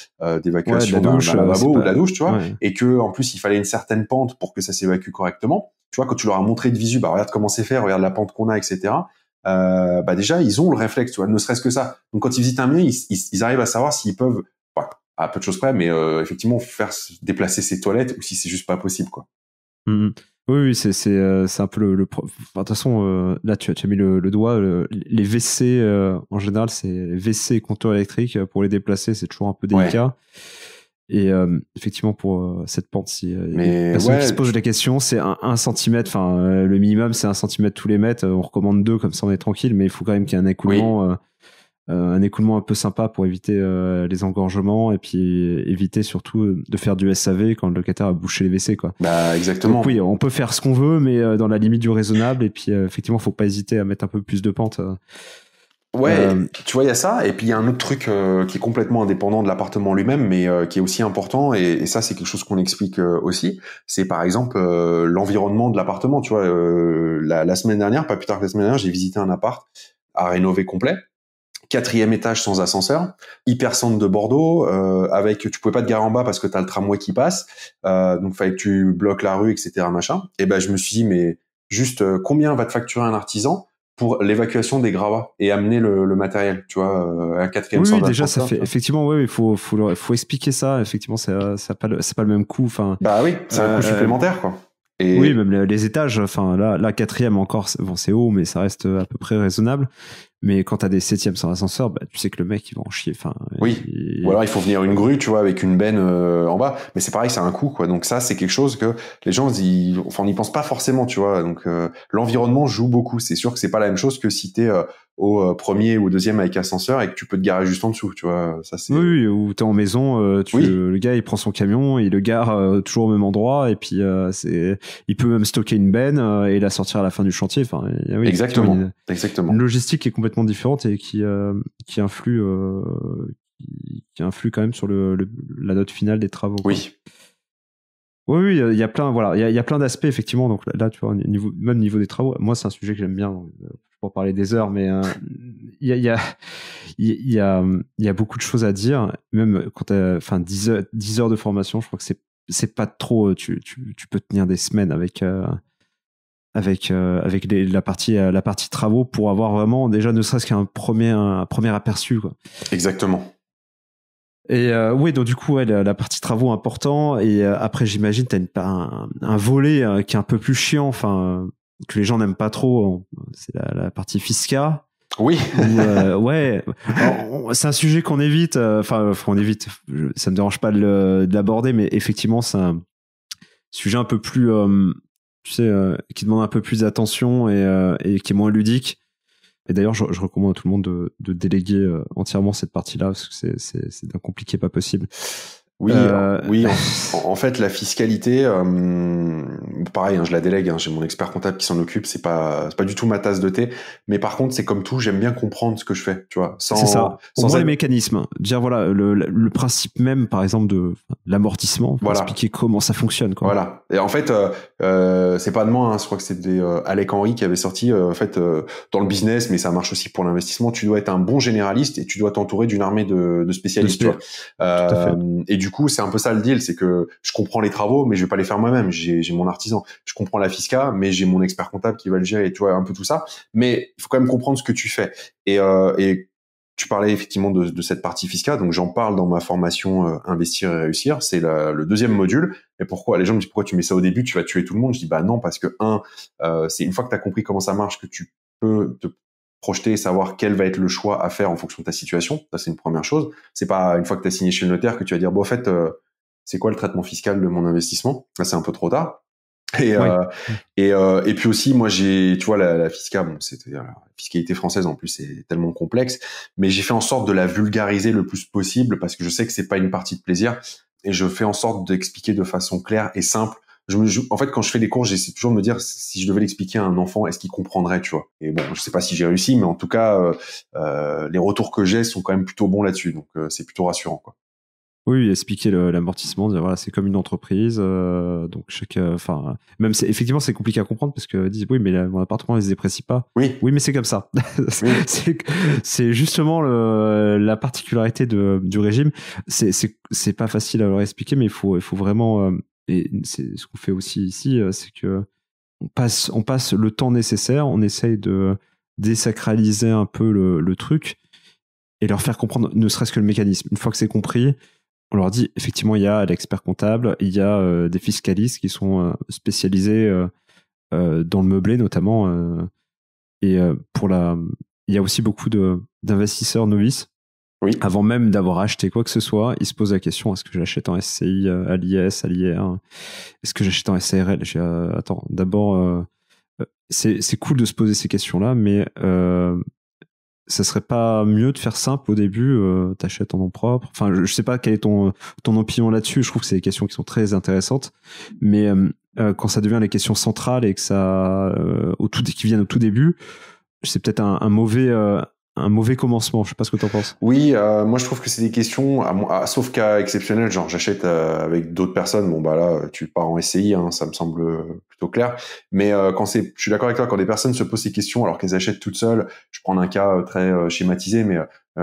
d'évacuation de la douche, ou de la douche, tu vois, et que en plus il fallait une certaine pente pour que ça s'évacue correctement. Tu vois, quand tu leur as montré de visu, bah regarde comment c'est fait, regarde la pente qu'on a, etc. Euh, bah déjà ils ont le réflexe, tu vois, ne serait-ce que ça. Donc quand ils visitent un bien, ils, arrivent à savoir s'ils peuvent, bah, à peu de choses près, mais euh, effectivement faire déplacer ses toilettes ou si c'est juste pas possible, quoi. Mmh, mmh. Oui, oui euh, c'est un peu le. le de toute façon, là tu as, tu as mis le, doigt. les WC en général, c'est WC et électrique pour les déplacer, c'est toujours un peu délicat. Et euh, effectivement, pour euh, cette pente, si euh, mais qui se pose la question, c'est un, cm, centimètre. Enfin, le minimum, c'est un centimètre tous les mètres. On recommande deux, comme ça on est tranquille. Mais il faut quand même qu'il y ait un écoulement. un écoulement un peu sympa pour éviter les engorgements et puis éviter surtout de faire du SAV quand le locataire a bouché les WC quoi. Bah, exactement. oui, on peut faire ce qu'on veut mais dans la limite du raisonnable et puis effectivement, faut pas hésiter à mettre un peu plus de pente Ouais, euh, tu vois, il y a ça. Et puis il y a un autre truc euh, qui est complètement indépendant de l'appartement lui-même, mais euh, qui est aussi important. Et, ça, c'est quelque chose qu'on explique aussi. C'est par exemple l'environnement de l'appartement. Tu vois, la, la, semaine dernière, pas plus tard que la semaine dernière, j'ai visité un appart à rénover complet. Quatrième étage sans ascenseur, hyper centre de Bordeaux, avec tu pouvais pas te garer en bas parce que t'as le tramway qui passe, donc fallait que tu bloques la rue, etc. Machin. Et ben je me suis dit mais juste combien va te facturer un artisan l'évacuation des gravats et amener le, matériel, tu vois, euh, à quatrième. Oui, déjà ça fait effectivement, oui, il faut, faut, faut expliquer ça. Effectivement, ça, ça pas, c'est pas le même coût. Enfin, bah oui, c'est un coût euh, supplémentaire, quoi. Et... Oui, même les, étages. Enfin, là, la quatrième encore, bon, c'est haut, mais ça reste à peu près raisonnable. Mais quand t'as des septièmes sans ascenseur, bah, tu sais que le mec, il va en chier. Enfin, oui. Ou alors il faut venir une grue, tu vois, avec une benne euh, en bas. Mais c'est pareil, c'est un coup, quoi. Donc ça, c'est quelque chose que les gens, ils, enfin, on n'y pense pas forcément, tu vois. Donc euh, l'environnement joue beaucoup. C'est sûr que c'est pas la même chose que si t'es euh, au euh, premier ou au deuxième avec ascenseur et que tu peux te garer juste en dessous, tu vois. Ça c'est. Oui, oui, ou t'es en maison, euh, le gars il prend son camion, il le gare euh, toujours au même endroit et puis c'est, il peut même stocker une benne et la sortir à la fin du chantier. Enfin, exactement, une, exactement. logistique qui est complètement différente et qui qui influe qui, influe quand même sur le, la note finale des travaux. Oui. Oui, oui, il y a plein, voilà, il y a, plein d'aspects effectivement. Donc là, tu vois, niveau, même niveau des travaux, moi c'est un sujet que j'aime bien pour parler des heures, mais euh, il y a, y, a, y a beaucoup de choses à dire. Même quand tu as 10 heures, heures de formation, je crois que c'est c'est pas trop. Euh, tu, tu, tu, peux tenir des semaines avec euh, avec avec la partie la partie travaux pour avoir vraiment déjà ne serait-ce qu'un premier un premier aperçu. Exactement. Et oui, donc du coup, la, partie travaux important. Et après, j'imagine, tu as une, un, volet qui est un peu plus chiant. Enfin, que les gens n'aiment pas trop, hein. c'est la, partie fisca. Oui. Euh, ouais. C'est un sujet qu'on évite. Euh, enfin, on évite. ça ne dérange pas de l'aborder, mais effectivement, c'est un sujet un peu plus, euh, tu sais, qui demande un peu plus d'attention et, qui est moins ludique. Et d'ailleurs, je, recommande à tout le monde de, de déléguer entièrement cette partie-là parce que c'est d'un compliqué pas possible. Oui, euh, oui. <laughs> En, fait, la fiscalité, euh, pareil, hein, je la délègue. Hein, j'ai mon expert comptable qui s'en occupe. C'est pas, pas du tout ma tasse de thé. Mais par contre, c'est comme tout, j'aime bien comprendre ce que je fais. Tu vois, sans, ça. sans les mécanismes. Dire voilà le, principe même, par exemple, de l'amortissement. Voilà. Expliquer comment ça fonctionne. Quoi. Voilà. Et en fait, euh, c'est pas de moi. Hein, je crois que c'était Alec Henry qui avait sorti en fait dans le business, mais ça marche aussi pour l'investissement. Tu dois être un bon généraliste et tu dois t'entourer d'une armée de, de spécialistes. Tu vois. et du coup, c'est un peu ça le deal, c'est que je comprends les travaux, mais je vais pas les faire moi-même. J'ai, mon artisan. Je comprends la fisca, mais j'ai mon expert comptable qui va le gérer. Tu vois un peu tout ça. Mais il faut quand même comprendre ce que tu fais. Et, euh, et tu parlais effectivement de, cette partie fiscale, donc j'en parle dans ma formation euh, Investir et réussir, c'est le deuxième module. Et pourquoi Les gens me disent pourquoi tu mets ça au début, tu vas tuer tout le monde. Je dis bah non parce que un, euh, c'est une fois que tu as compris comment ça marche que tu peux te projeter et savoir quel va être le choix à faire en fonction de ta situation. Ça, c'est une première chose. C'est pas une fois que tu as signé chez le notaire que tu vas dire, bon, en fait, euh, c'est quoi le traitement fiscal de mon investissement ça c'est un peu trop tard. Et, euh, et, euh, et, puis aussi, moi, j'ai, tu vois, la, la cest euh, la fiscalité française en plus, c'est tellement complexe, mais j'ai fait en sorte de la vulgariser le plus possible parce que je sais que c'est pas une partie de plaisir et je fais en sorte d'expliquer de façon claire et simple en fait, quand je fais des cours, j'essaie toujours de me dire si je devais l'expliquer à un enfant, est-ce qu'il comprendrait, tu vois. Et bon, je sais pas si j'ai réussi, mais en tout cas, euh, euh, les retours que j'ai sont quand même plutôt bons là-dessus, donc euh, c'est plutôt rassurant, quoi. Oui, expliquer l'amortissement, voilà, c'est comme une entreprise, donc chaque, enfin, même c'est effectivement c'est compliqué à comprendre parce que disent oui, mais mon appartement ne se déprécie pas. Oui. Oui, mais c'est comme ça. <laughs> c'est justement le, la particularité de, du régime. C'est c'est pas facile à leur expliquer, mais il faut il faut vraiment et c'est ce qu'on fait aussi ici, euh, c'est que on passe, on passe le temps nécessaire, on essaye de désacraliser un peu le, truc et leur faire comprendre ne serait-ce que le mécanisme. Une fois que c'est compris, on leur dit effectivement il y a l'expert comptable, il y a euh, des fiscalistes qui sont euh, spécialisés dans le meublé notamment et pour la il y a aussi beaucoup d'investisseurs novices oui. Avant même d'avoir acheté quoi que ce soit, il se pose la question est-ce que j'achète en SCI à euh, l'IS, à l'IR Est-ce que j'achète en SARL euh, Attends, d'abord, euh, c'est cool de se poser ces questions-là, mais euh, ça serait pas mieux de faire simple au début T'achètes en nom propre Enfin, je, sais pas quel est ton, ton opinion là-dessus. Je trouve que c'est des questions qui sont très intéressantes, mais quand ça devient les questions centrales et que ça, au tout, qui viennent au tout début, c'est peut-être un, un, mauvais, un mauvais commencement. Je sais pas ce que tu en penses. Oui, euh, moi je trouve que c'est des questions, à, sauf cas exceptionnel, genre j'achète euh, avec d'autres personnes. Bon bah là, tu pars en SCI, hein, ça me semble plutôt clair. Mais euh, quand c'est, je suis d'accord avec toi, quand des personnes se posent ces questions alors qu'elles achètent toutes seules, je prends un cas très schématisé, mais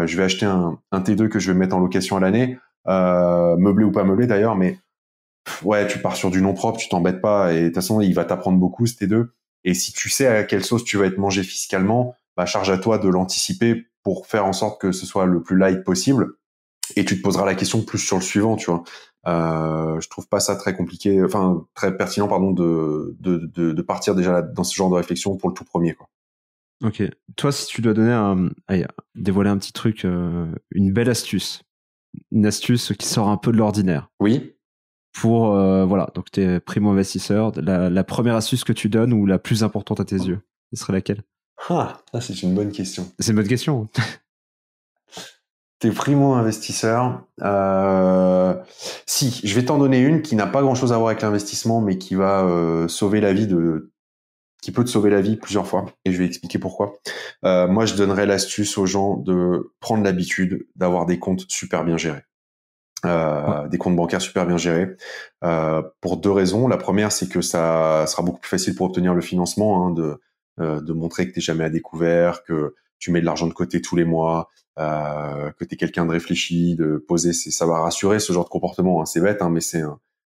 je vais acheter un, un, T2 que je vais mettre en location à l'année, meublé ou pas meublé d'ailleurs, mais ouais, tu pars sur du non propre, tu t'embêtes pas, et de toute façon il va t'apprendre beaucoup ce T2. Et si tu sais à quelle sauce tu vas être mangé fiscalement, bah, charge à toi de l'anticiper pour faire en sorte que ce soit le plus light possible. Et tu te poseras la question plus sur le suivant, tu vois. Euh, je trouve pas ça très compliqué, enfin très pertinent, pardon, de, de, partir déjà dans ce genre de réflexion pour le tout premier. Quoi. Ok. Toi, si tu dois donner un, dévoiler un petit truc, euh, une belle astuce, une astuce qui sort un peu de l'ordinaire. Oui. Pour euh, voilà, donc t'es primo investisseur. La, la, première astuce que tu donnes ou la plus importante à tes oh. yeux, ce serait laquelle ah, c'est une bonne question. C'est une bonne question. T'es primo-investisseur. Euh, si, je vais t'en donner une qui n'a pas grand-chose à voir avec l'investissement, mais qui va euh, sauver la vie de, qui peut te sauver la vie plusieurs fois, et je vais expliquer pourquoi. Euh, moi, je donnerais l'astuce aux gens de prendre l'habitude d'avoir des comptes super bien gérés. des comptes bancaires super bien gérés pour deux raisons. La première, c'est que ça sera beaucoup plus facile pour obtenir le financement hein, de euh, de montrer que t'es jamais à découvert, que tu mets de l'argent de côté tous les mois, euh, que es quelqu'un de réfléchi, de poser, ses ça va rassurer ce genre de comportement. Hein. C'est bête, hein, mais c'est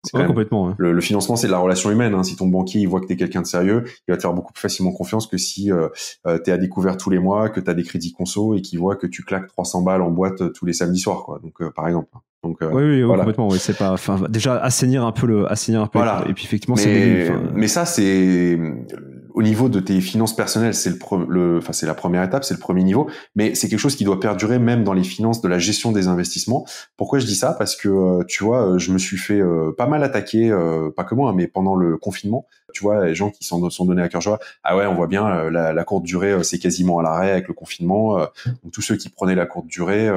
c'est complètement. Le, financement, c'est de la relation humaine. Hein. Si ton banquier il voit que tu es quelqu'un de sérieux, il va te faire beaucoup plus facilement confiance que si euh, euh tu es à découvert tous les mois, que tu as des crédits conso et qu'il voit que tu claques 300 balles en boîte euh, tous les samedis soirs, quoi. Donc, par exemple. Hein. Donc, oui, oui, oui complètement. Oui, c'est pas. Enfin, déjà assainir un peu le, assainir un peu. Voilà. Et puis effectivement, c'est. Mais, mais ça, c'est au niveau de tes finances personnelles, c'est le, le enfin, c'est la première étape, c'est le premier niveau, mais c'est quelque chose qui doit perdurer même dans les finances de la gestion des investissements. Pourquoi je dis ça Parce que euh, tu vois, euh, je me suis fait euh, pas mal attaquer, pas que moi, hein, mais pendant le confinement, tu vois, les gens qui s'en sont donnés à cœur joie, ah ouais, on voit bien la, la courte durée, c'est quasiment à l'arrêt avec le confinement. donc tous ceux qui prenaient la courte durée,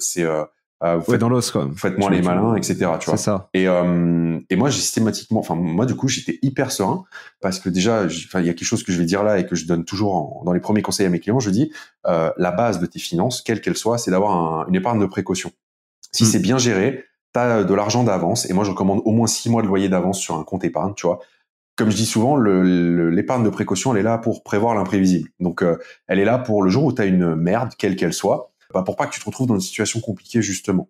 c'est euh, vous faites, dans l'os, quoi. Faites moins les malins, etc. Tu vois. Ça. Et, euh, et moi, j'ai systématiquement, enfin, moi, du coup, j'étais hyper serein parce que déjà, il y a quelque chose que je vais dire là et que je donne toujours dans les premiers conseils à mes clients. Je dis, euh, la base de tes finances, quelle qu'elle soit, c'est d'avoir une épargne de précaution. Si hmm. c'est bien géré, t'as de l'argent d'avance. Et moi, je recommande au moins six mois de loyer d'avance sur un compte épargne, tu vois comme je dis souvent, l'épargne de précaution, elle est là pour prévoir l'imprévisible. Donc, elle est là pour le jour où tu as une merde, quelle qu'elle soit, bah, pour pas que tu te retrouves dans une situation compliquée justement.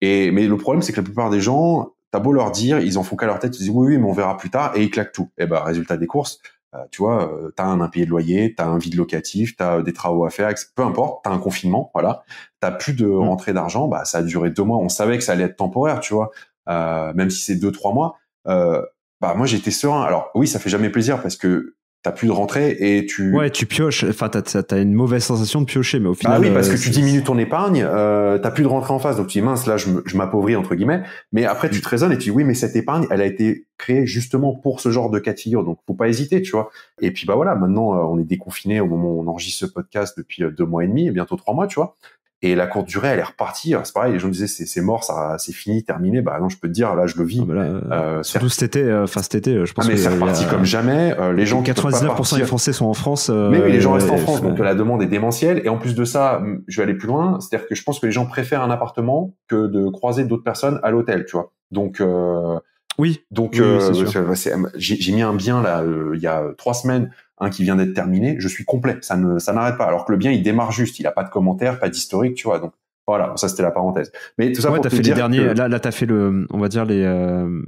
Et mais le problème c'est que la plupart des gens, t'as beau leur dire, ils en font qu'à leur tête, ils disent oui oui mais on verra plus tard et ils claquent tout. Et eh ben bah, résultat des courses, euh, tu vois, euh, t'as un impayé de loyer, t'as un vide locatif, t'as euh, des travaux à faire, peu importe, t'as un confinement, voilà, t'as plus de mmh. rentrée d'argent, bah ça a duré deux mois. On savait que ça allait être temporaire, tu vois, même si c'est deux trois mois. bah moi j'étais serein. Alors oui, ça fait jamais plaisir parce que t'as plus de rentrée et tu ouais tu pioches enfin t'as as une mauvaise sensation de piocher mais au final ah oui parce que euh, tu diminues ton épargne euh, t'as plus de rentrée en face donc tu dis mince là je m'appauvris entre guillemets mais après tu mm. te raisonnes et tu dis oui mais cette épargne elle a été créée justement pour ce genre de cas de donc faut pas hésiter tu vois et puis bah voilà maintenant euh, on est déconfiné au moment où on enregistre ce podcast depuis euh, deux mois et demi et bientôt trois mois tu vois et la courte durée, elle est repartie. Hein. C'est pareil, les gens me disaient c'est mort, ça, c'est fini, terminé. Bah non, je peux te dire, là, je le vis. Ah, bah euh, euh, surtout cet été, euh, enfin cet été, je pense. Ah, mais c'est reparti comme jamais. les gens 99% des Français sont en France. mais oui, les gens restent en France, donc la demande est démentielle. Et en plus de ça, je vais aller plus loin. C'est-à-dire que je pense que les gens préfèrent un appartement que de croiser d'autres personnes à l'hôtel, tu vois. Donc oui. Donc j'ai mis un bien là il y a trois semaines un hein, qui vient d'être terminé, je suis complet, ça ne ça n'arrête pas. Alors que le bien, il démarre juste, il a pas de commentaire, pas d'historique, tu vois. Donc voilà, ça c'était la parenthèse. Mais tout ça tu pour as fait dire les derniers. Là, là, t'as fait le, on va dire les, euh,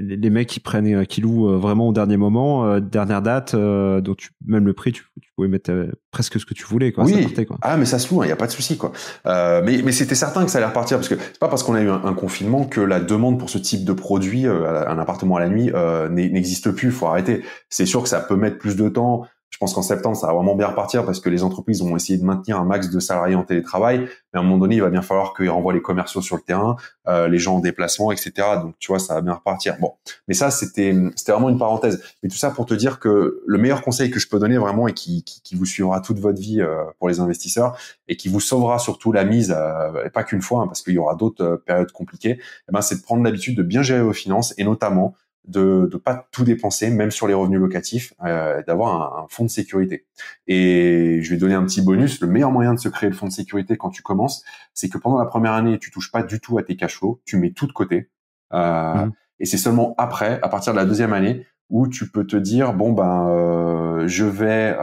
les mecs qui prennent, euh, qui louent euh, vraiment au dernier moment, euh, dernière date, donc tu, même le prix, tu, pouvais mettre presque ce que tu voulais. ça Ah, mais ça se loue, il hein, n'y a pas de souci. Quoi. mais, mais c'était certain que ça allait repartir, parce que c'est pas parce qu'on a eu un, confinement que la demande pour ce type de produit, un appartement à la nuit, n'existe plus. Faut arrêter. C'est sûr que ça peut mettre plus de temps. Je pense qu'en septembre, ça va vraiment bien repartir parce que les entreprises vont essayer de maintenir un max de salariés en télétravail. Mais à un moment donné, il va bien falloir qu'ils renvoient les commerciaux sur le terrain, euh, les gens en déplacement, etc. Donc, tu vois, ça va bien repartir. Bon, mais ça, c'était c'était vraiment une parenthèse. Mais tout ça pour te dire que le meilleur conseil que je peux donner vraiment et qui, vous suivra toute votre vie euh, pour les investisseurs et qui vous sauvera surtout la mise, euh, et pas qu'une fois, hein, parce qu'il y aura d'autres périodes compliquées, eh ben, c'est de prendre l'habitude de bien gérer vos finances et notamment de ne pas tout dépenser, même sur les revenus locatifs, euh, d'avoir un, fonds de sécurité. Et je vais donner un petit bonus. Le meilleur moyen de se créer le fonds de sécurité quand tu commences, c'est que pendant la première année, tu touches pas du tout à tes cash tu mets tout de côté. Euh, mmh. Et c'est seulement après, à partir de la deuxième année, où tu peux te dire bon ben, euh, je vais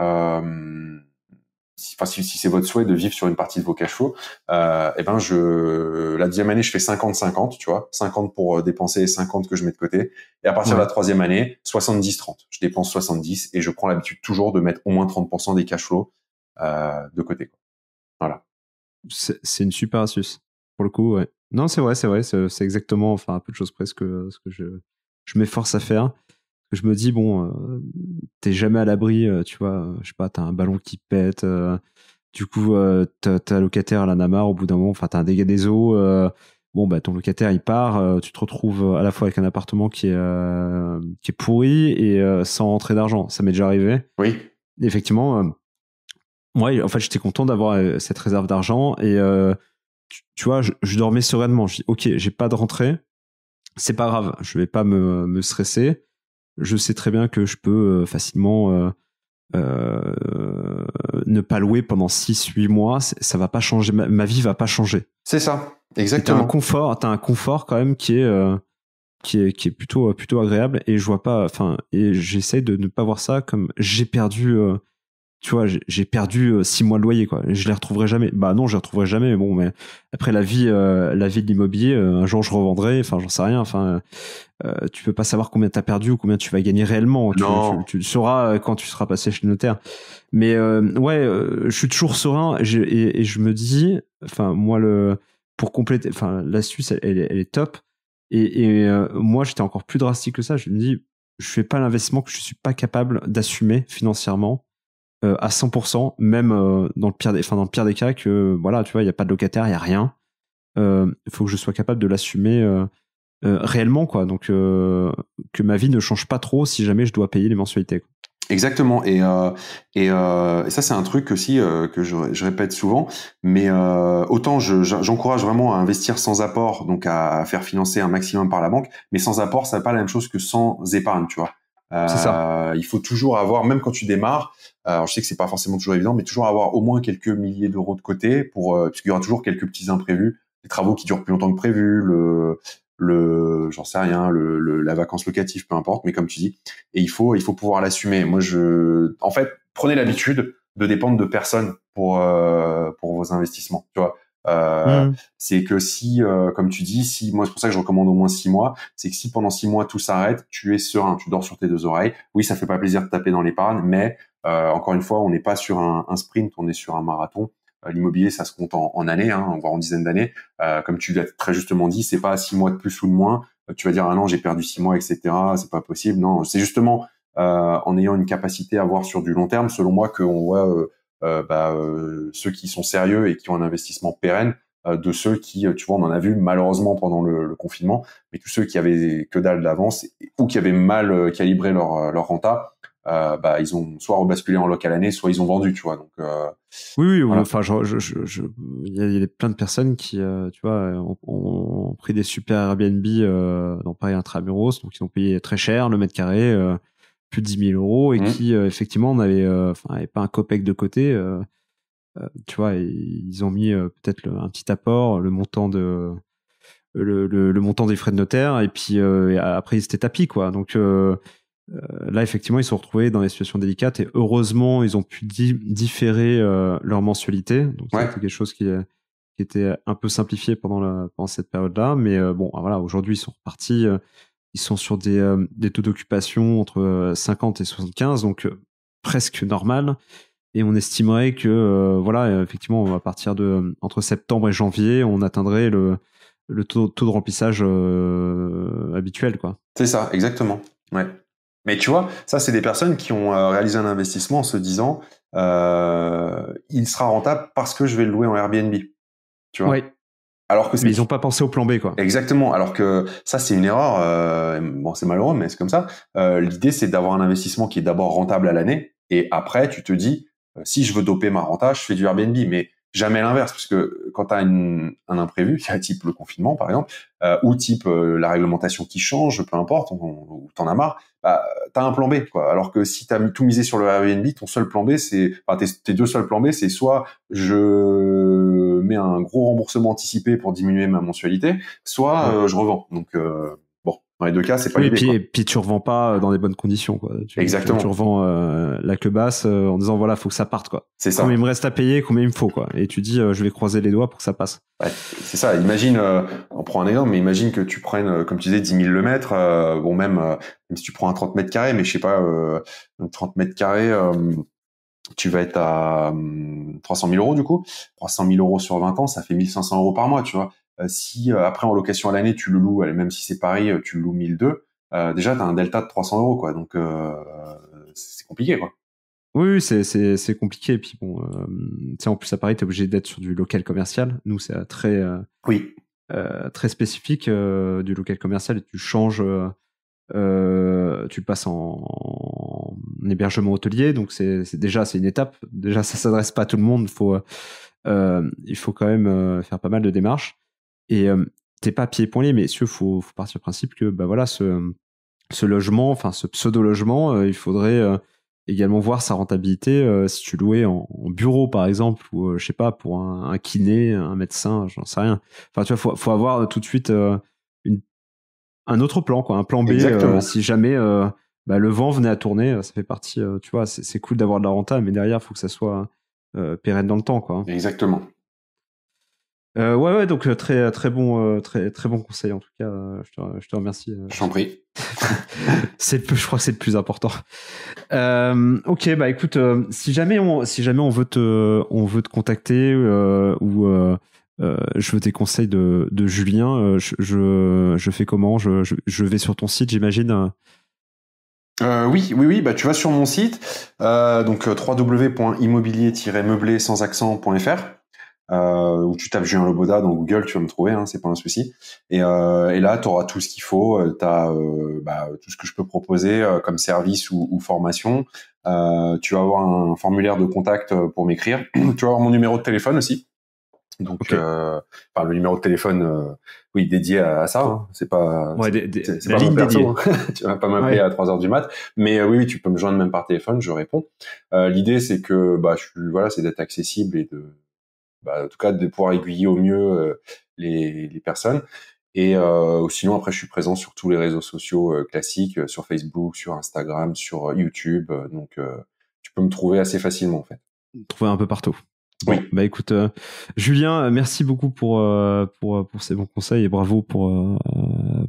si, si c'est votre souhait de vivre sur une partie de vos cash flows, euh, eh ben je la deuxième année je fais 50-50, tu vois, 50 pour euh, dépenser et 50 que je mets de côté. Et à partir de la troisième année, 70-30, je dépense 70 et je prends l'habitude toujours de mettre au moins 30% des cash flows euh, de côté. Voilà. C'est une super astuce pour le coup. Ouais. Non, c'est vrai, c'est vrai, c'est exactement, enfin un peu de choses presque ce que je je m'efforce à faire je me dis bon, euh, t'es jamais à l'abri, euh, tu vois. Euh, je sais pas, t'as un ballon qui pète. du coup, t'as locataire à la namar au bout d'un moment. Enfin, t'as un dégât des eaux. bon, bah ton locataire il part. tu te retrouves à la fois avec un appartement qui est qui est pourri et sans rentrée d'argent. Ça m'est déjà arrivé. Oui. Effectivement. moi, en fait, j'étais content d'avoir cette réserve d'argent et tu, vois, je, je, dormais sereinement. Je dis, ok, j'ai pas de rentrée, c'est pas grave, je vais pas me, me stresser je sais très bien que je peux euh, facilement euh, euh, ne pas louer pendant 6-8 mois, ça va pas changer, ma, ma vie va pas changer. C'est ça, exactement. T'as un confort, as un confort quand même qui est, qui est, qui est plutôt, plutôt agréable et je vois pas, enfin, et j'essaie de ne pas voir ça comme j'ai perdu, tu vois, j'ai perdu euh, six mois de loyer, quoi. je les retrouverai jamais. Bah non, je les retrouverai jamais. Mais bon, mais après la vie, euh, la vie de l'immobilier, euh, un jour je revendrai. Enfin, j'en sais rien. Enfin, tu peux pas savoir combien t'as perdu ou combien tu vas gagner réellement. Tu, le sauras quand tu seras passé chez le notaire. Mais ouais, je suis toujours serein et, je me dis, enfin moi le pour compléter, enfin l'astuce, elle, elle, elle, est top. Et, moi, j'étais encore plus drastique que ça. Je me dis, je fais pas l'investissement que je suis pas capable d'assumer financièrement euh, à 100%, même euh, dans, le pire des, enfin, dans le pire des cas, que voilà, tu vois, il n'y a pas de locataire, il n'y a rien. Il euh, faut que je sois capable de l'assumer réellement, quoi. Donc, que ma vie ne change pas trop si jamais je dois payer les mensualités. Exactement. Et, et, ça, c'est un truc aussi que je, répète souvent. Mais autant j'encourage vraiment à investir sans apport, donc à, faire financer un maximum par la banque. Mais sans apport, c'est pas la même chose que sans épargne, tu vois. Euh, ça. Il faut toujours avoir, même quand tu démarres, euh, alors je sais que c'est pas forcément toujours évident, mais toujours avoir au moins quelques milliers d'euros de côté pour, euh, parce qu'il y aura toujours quelques petits imprévus, les travaux qui durent plus longtemps que prévu, le, le, j'en sais rien, le, la vacance locative, peu importe, mais comme tu dis, et il faut, il faut pouvoir l'assumer. Moi, je, en fait, prenez l'habitude de dépendre de personne pour euh, pour vos investissements. Tu vois, euh, mmh. C'est que si, euh, comme tu dis, si moi c'est pour ça que je recommande au moins six mois, c'est que si pendant six mois tout s'arrête, tu es serein, tu dors sur tes deux oreilles. Oui, ça fait pas plaisir de taper dans l'épargne, mais euh, encore une fois, on n'est pas sur un, sprint, on est sur un marathon. L'immobilier, ça se compte en, années, hein, voire en dizaines d'années. comme tu l'as très justement dit, c'est pas six mois de plus ou de moins. Tu vas dire ah non, j'ai perdu six mois, etc. C'est pas possible. Non, c'est justement en ayant une capacité à voir sur du long terme, selon moi, qu'on voit euh, bah, euh, ceux qui sont sérieux et qui ont un investissement pérenne euh, de ceux qui, tu vois, on en a vu malheureusement pendant le, confinement, mais tous ceux qui avaient que dalle d'avance ou qui avaient mal calibré leur, leur renta, bah, ils ont soit rebasculé en local année, soit ils ont vendu, tu vois. Donc, oui, oui, je enfin, il y, a plein de personnes qui, tu vois, ont, pris des super Airbnb dans Paris Intramuros, donc ils ont payé très cher le mètre carré plus de 10 000 euros et mmh. qui, euh, effectivement, n'avaient euh, avait pas un copec de côté. Euh, tu vois, ils ont mis peut-être un petit apport, le montant de, le, montant des frais de notaire et puis après ils étaient tapis quoi donc là effectivement ils se sont retrouvés dans des situations délicates et heureusement ils ont pu différer leur mensualité donc c'était quelque chose qui, était un peu simplifié pendant, la, pendant cette période là mais bon ah, voilà aujourd'hui ils sont repartis ils sont sur des, euh, taux d'occupation entre 50 euh, et 75, donc euh, presque normal. Et on estimerait que, voilà, effectivement, à partir de entre septembre et janvier, on atteindrait le, le taux, de remplissage habituel, quoi. C'est ça, exactement. Ouais. Mais tu vois, ça, c'est des personnes qui ont réalisé un investissement en se disant, il sera rentable parce que je vais le louer en Airbnb. Tu vois que mais ils n'ont pas pensé au plan B, quoi. Exactement. Alors que ça, c'est une erreur. Euh, bon, c'est malheureux, mais c'est comme ça. Euh, l'idée, c'est d'avoir un investissement qui est d'abord rentable à l'année, et après, tu te dis, euh, si je veux doper ma renta, je fais du Airbnb. Mais Jamais l'inverse, parce que quand tu as un imprévu, type le confinement par exemple, euh, ou type euh, la réglementation qui change, peu importe, ou t'en as marre, bah, as un plan B. Quoi. Alors que si tu as tout misé sur le Airbnb, ton seul plan B, c'est, enfin, tes, deux seuls plans B, c'est soit je mets un gros remboursement anticipé pour diminuer ma mensualité, soit euh, je revends. Donc dans les deux cas, c'est pas oui, Et, puis, et puis tu revends pas euh, dans des bonnes conditions. Quoi. Tu, Exactement. Tu, revends euh, la queue basse euh, en disant voilà, faut que ça parte. quoi. C'est ça. Combien il me reste à payer, combien il me faut. quoi. Et tu dis je vais croiser les doigts pour que ça passe. Ouais, c'est ça. Imagine, on prend un exemple, mais imagine que tu prennes, comme tu disais, 10 000 le mètre. bon, même, si tu prends un 30 mètres carrés, mais je sais pas, 30 mètres carrés tu vas être à 300 hum, 000 euros du coup. 300 000 euros sur 20 ans, ça fait 1500 euros par mois, tu vois. Euh, si euh, après en location à l'année, tu le loues, même si c'est Paris, euh, tu le loues 1002, déjà, tu as un delta de 300 euros, quoi. Donc, c'est compliqué, quoi. Oui, c'est compliqué. Et puis bon, sais en plus à Paris, tu es obligé d'être sur du local commercial. Nous, c'est très, oui. très spécifique du local commercial. Et tu changes, tu passes en, hébergement hôtelier. Donc c'est déjà c'est une étape. Déjà, ça s'adresse pas à tout le monde. Faut, il faut quand même faire pas mal de démarches. Et t'es pas pieds poignets mais il faut, faut partir du principe que bah voilà, ce, logement, enfin ce pseudo-logement, euh, il faudrait euh, également voir sa rentabilité euh, si tu louais en, bureau par exemple ou je sais pas pour un, kiné un médecin j'en sais rien enfin tu vois faut, faut avoir tout de suite un autre plan quoi un plan B si jamais bah, le vent venait à tourner ça fait partie tu vois c'est cool d'avoir de la renta mais derrière il faut que ça soit pérenne dans le temps quoi exactement euh, ouais, ouais, donc euh, très, très, bon, euh, très, très bon conseil en tout cas. Je te, je te remercie. J'en <laughs> je crois que c'est le plus important. ok, bah écoute, si jamais on, si jamais on veut te, on veut te contacter ou je veux tes conseils de, Julien, je, je, fais comment je, vais sur ton site, j'imagine. oui, oui, oui. Bah, tu vas sur mon site, donc www.immobilier-meublé sans accent.fr euh, ou tu tapes Julien Loboda dans Google, tu vas me trouver, hein, c'est pas un souci. Et, euh, et là, tu auras tout ce qu'il faut, euh, tu as euh, bah, tout ce que je peux proposer euh, comme service ou, ou formation. Euh, tu vas avoir un formulaire de contact pour m'écrire. <clears throat> tu vas avoir mon numéro de téléphone aussi. Donc, le numéro de téléphone, oui, dédié à, ça. Hein. C'est pas, c'est pas ligne dédiée. Hein. <laughs> tu vas pas m'appeler à 3 heures du mat. Mais oui, oui, tu peux me joindre même par téléphone, je réponds. L'idée, c'est que, bah, je voilà, c'est d'être accessible et de bah, en tout cas de pouvoir aiguiller au mieux euh, les, personnes. Et euh, sinon, après, je suis présent sur tous les réseaux sociaux euh, classiques, sur Facebook, sur Instagram, sur YouTube. donc, tu peux me trouver assez facilement, en fait. Trouver un peu partout. oui. bah écoute, Julien, merci beaucoup pour, pour, pour ces bons conseils et bravo pour, euh,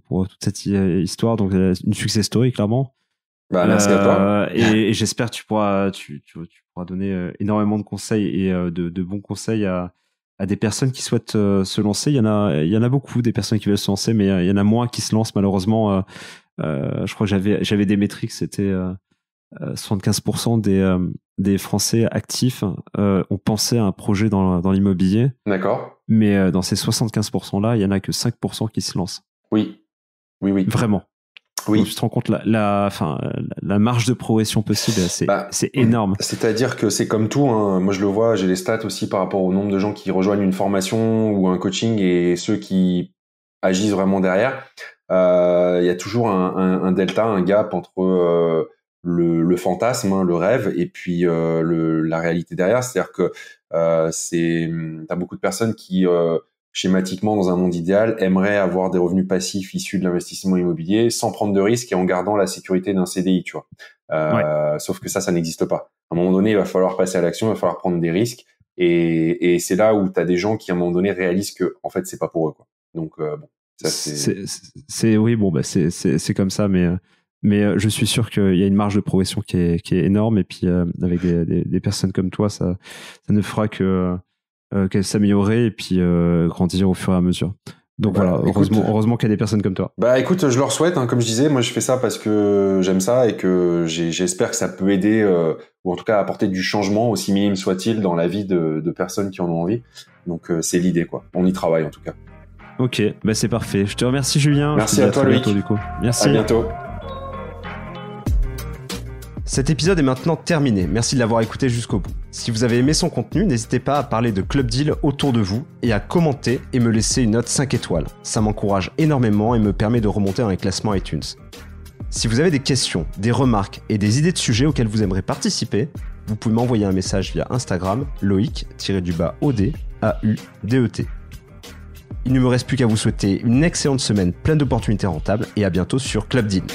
pour toute cette histoire. Donc, une success story, clairement. Bah, merci à toi. Euh, et, et j'espère que tu pourras, tu, tu, pourras donner euh, énormément de conseils et euh, de, de bons conseils à, à des personnes qui souhaitent se lancer. Il y en a, il y en a beaucoup des personnes qui veulent se lancer, mais il y en a moins qui se lancent malheureusement. Euh, je crois que j'avais, j'avais des métriques, c'était 75% des, des Français actifs ont pensé à un projet dans, dans l'immobilier. D'accord. Mais dans ces 75% là, il y en a que 5% qui se lancent. Oui. Oui, oui. Vraiment. Oui. tu te rends compte, la, la marge de progression possible, bah, c'est énorme. C'est-à-dire que c'est comme tout. Hein. Moi, je le vois, j'ai les stats aussi par rapport au nombre de gens qui rejoignent une formation ou un coaching et ceux qui agissent vraiment derrière. Euh, il y a toujours un, delta, un gap entre euh, le, fantasme, hein, le rêve, et puis euh, la réalité derrière. C'est-à-dire que euh, c'est, beaucoup de personnes qui schématiquement, dans un monde idéal, aimerait avoir des revenus passifs issus de l'investissement immobilier sans prendre de risques et en gardant la sécurité d'un CDI, tu vois. Euh, sauf que ça, ça n'existe pas. À un moment donné, il va falloir passer à l'action, il va falloir prendre des risques. Et, c'est là où tu as des gens qui, à un moment donné, réalisent que, en fait, c'est pas pour eux. Quoi. Donc, euh, bon, ça, c'est. Oui, bon, bah, c'est comme ça, mais. Euh, mais je suis sûr qu'il y a une marge de progression qui est, qui est énorme. Et puis, avec des, des, des, personnes comme toi, ça, ça ne fera que, euh, qu'elle s'améliorer et puis euh, grandir au fur et à mesure. Donc bah, voilà, heureusement, heureusement qu'il y a des personnes comme toi. Bah écoute, je leur souhaite, hein, comme je disais, moi je fais ça parce que j'aime ça et que j'espère que ça peut aider, euh, ou en tout cas apporter du changement, aussi minime soit-il, dans la vie de, personnes qui en ont envie. Donc c'est l'idée, quoi. On y travaille en tout cas. Ok, bah c'est parfait. Je te remercie Julien. Merci à, toi Loïc. du coup. Merci. À bientôt. Cet épisode est maintenant terminé, merci de l'avoir écouté jusqu'au bout. Si vous avez aimé son contenu, n'hésitez pas à parler de Club Deal autour de vous et à commenter et me laisser une note 5 étoiles. Ça m'encourage énormément et me permet de remonter dans les classements iTunes. Si vous avez des questions, des remarques et des idées de sujets auxquels vous aimerez participer, vous pouvez m'envoyer un message via Instagram loïc-od a u d e Il ne me reste plus qu'à vous souhaiter une excellente semaine pleine d'opportunités rentables et à bientôt sur Club Deal.